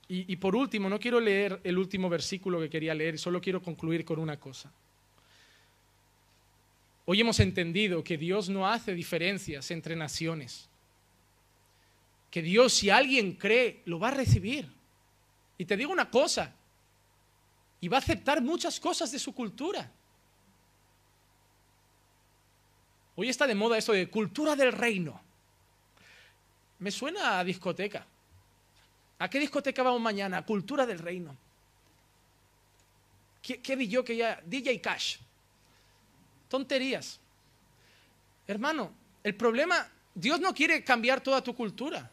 Y, y, por último, no quiero leer el último versículo que quería leer, solo quiero concluir con una cosa. Hoy hemos entendido que Dios no hace diferencias entre naciones que Dios, si alguien cree, lo va a recibir. Y te digo una cosa, y va a aceptar muchas cosas de su cultura. Hoy está de moda esto de cultura del reino. Me suena a discoteca. ¿A qué discoteca vamos mañana? Cultura del reino. ¿Qué, qué vi yo que ya? DJ Cash. Tonterías. Hermano, el problema, Dios no quiere cambiar toda tu cultura.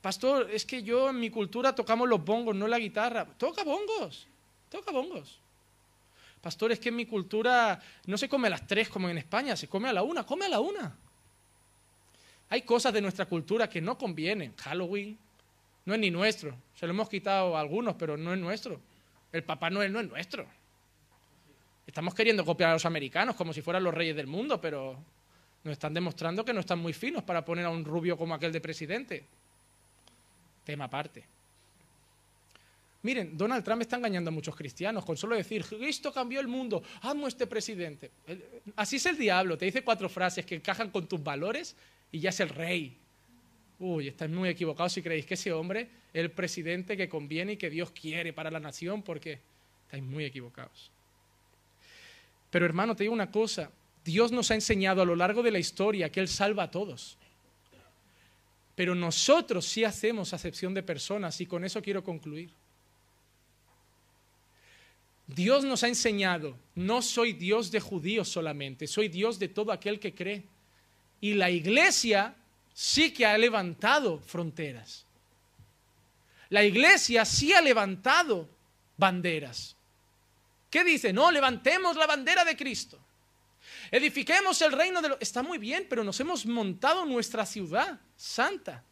Pastor, es que yo en mi cultura tocamos los bongos, no la guitarra. Toca bongos, toca bongos. Pastor, es que en mi cultura no se come a las tres como en España, se come a la una, come a la una. Hay cosas de nuestra cultura que no convienen. Halloween no es ni nuestro. Se lo hemos quitado a algunos, pero no es nuestro. El Papá Noel no es nuestro. Estamos queriendo copiar a los americanos como si fueran los reyes del mundo, pero nos están demostrando que no están muy finos para poner a un rubio como aquel de presidente tema aparte. Miren, Donald Trump está engañando a muchos cristianos con solo decir, Cristo cambió el mundo, amo a este presidente. Así es el diablo, te dice cuatro frases que encajan con tus valores y ya es el rey. Uy, estáis muy equivocados si creéis que ese hombre es el presidente que conviene y que Dios quiere para la nación, porque estáis muy equivocados. Pero hermano, te digo una cosa, Dios nos ha enseñado a lo largo de la historia que Él salva a todos. Pero nosotros sí hacemos acepción de personas y con eso quiero concluir. Dios nos ha enseñado, no soy Dios de judíos solamente, soy Dios de todo aquel que cree. Y la iglesia sí que ha levantado fronteras. La iglesia sí ha levantado banderas. ¿Qué dice? No, levantemos la bandera de Cristo. Edifiquemos el reino de los... Está muy bien, pero nos hemos montado nuestra ciudad santa.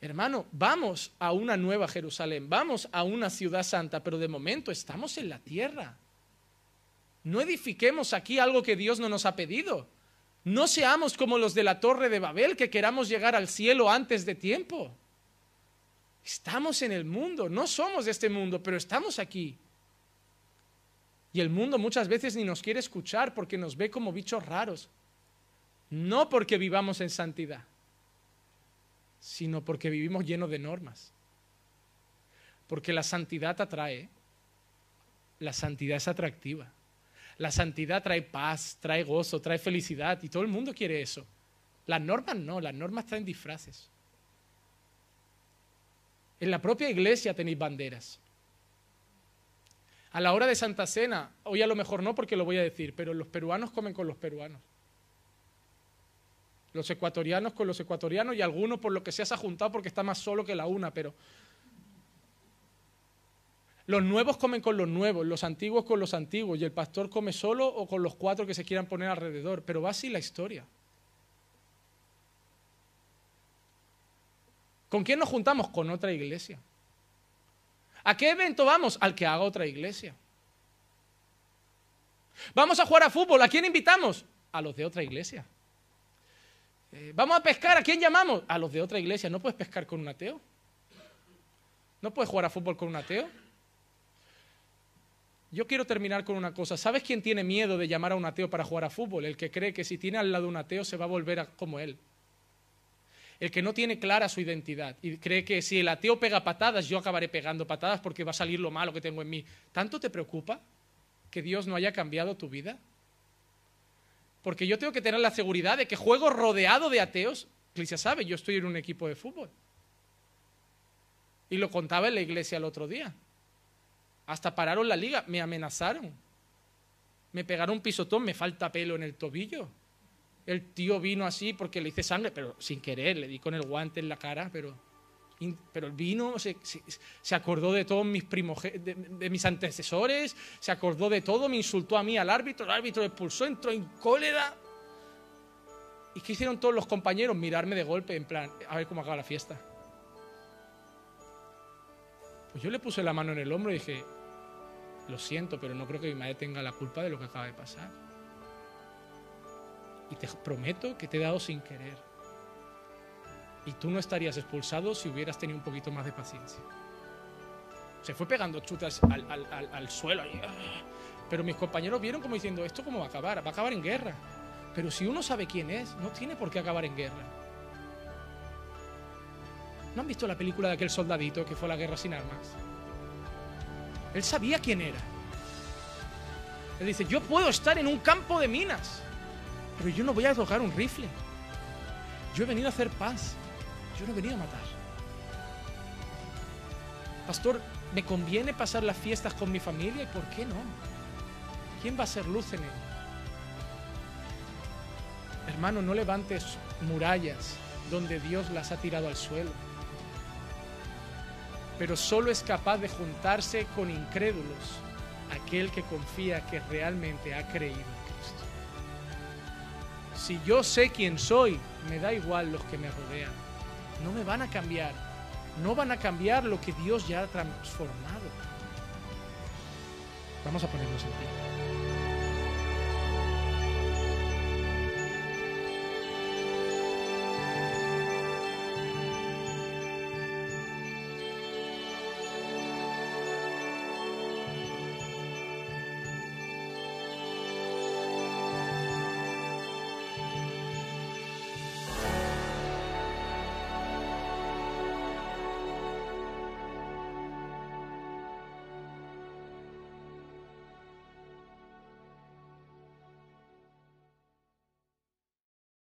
Hermano, vamos a una nueva Jerusalén, vamos a una ciudad santa, pero de momento estamos en la tierra. No edifiquemos aquí algo que Dios no nos ha pedido. No seamos como los de la torre de Babel que queramos llegar al cielo antes de tiempo. Estamos en el mundo, no somos de este mundo, pero estamos aquí. Y el mundo muchas veces ni nos quiere escuchar porque nos ve como bichos raros. No porque vivamos en santidad, sino porque vivimos llenos de normas. Porque la santidad atrae, la santidad es atractiva. La santidad trae paz, trae gozo, trae felicidad y todo el mundo quiere eso. Las normas no, las normas en disfraces. En la propia iglesia tenéis banderas. A la hora de Santa Cena, hoy a lo mejor no porque lo voy a decir, pero los peruanos comen con los peruanos. Los ecuatorianos con los ecuatorianos y algunos por lo que sea se ha juntado porque está más solo que la una, pero... Los nuevos comen con los nuevos, los antiguos con los antiguos y el pastor come solo o con los cuatro que se quieran poner alrededor, pero va así la historia. ¿Con quién nos juntamos? Con otra iglesia. ¿A qué evento vamos? Al que haga otra iglesia. Vamos a jugar a fútbol. ¿A quién invitamos? A los de otra iglesia. Eh, vamos a pescar. ¿A quién llamamos? A los de otra iglesia. No puedes pescar con un ateo. No puedes jugar a fútbol con un ateo. Yo quiero terminar con una cosa. ¿Sabes quién tiene miedo de llamar a un ateo para jugar a fútbol? El que cree que si tiene al lado un ateo se va a volver como él el que no tiene clara su identidad y cree que si el ateo pega patadas, yo acabaré pegando patadas porque va a salir lo malo que tengo en mí. ¿Tanto te preocupa que Dios no haya cambiado tu vida? Porque yo tengo que tener la seguridad de que juego rodeado de ateos. iglesia sabe, yo estoy en un equipo de fútbol. Y lo contaba en la iglesia el otro día. Hasta pararon la liga, me amenazaron. Me pegaron un pisotón, me falta pelo en el tobillo el tío vino así porque le hice sangre, pero sin querer, le di con el guante en la cara, pero, pero el vino se, acordó de todos mis primos, de, mis antecesores, se acordó de todo, me insultó a mí al árbitro, el árbitro lo expulsó, entró en cólera. ¿Y qué hicieron todos los compañeros? Mirarme de golpe, en plan, a ver cómo acaba la fiesta. Pues yo le puse la mano en el hombro y dije, lo siento, pero no creo que mi madre tenga la culpa de lo que acaba de pasar y te prometo que te he dado sin querer. Y tú no estarías expulsado si hubieras tenido un poquito más de paciencia. Se fue pegando chutas al, suelo. Pero mis compañeros vieron como diciendo, ¿esto cómo va a acabar? Va a acabar en guerra. Pero si uno sabe quién es, no tiene por qué acabar en guerra. ¿No han visto la película de aquel soldadito que fue a la guerra sin armas? Él sabía quién era. Él dice, yo puedo estar en un campo de minas. Pero yo no voy a arrojar un rifle. Yo he venido a hacer paz. Yo no he venido a matar. Pastor, ¿me conviene pasar las fiestas con mi familia? ¿Y por qué no? ¿Quién va a ser luz en él? Hermano, no levantes murallas donde Dios las ha tirado al suelo. Pero solo es capaz de juntarse con incrédulos aquel que confía que realmente ha creído. Si yo sé quién soy, me da igual los que me rodean. No me van a cambiar. No van a cambiar lo que Dios ya ha transformado. Vamos a ponernos en pie.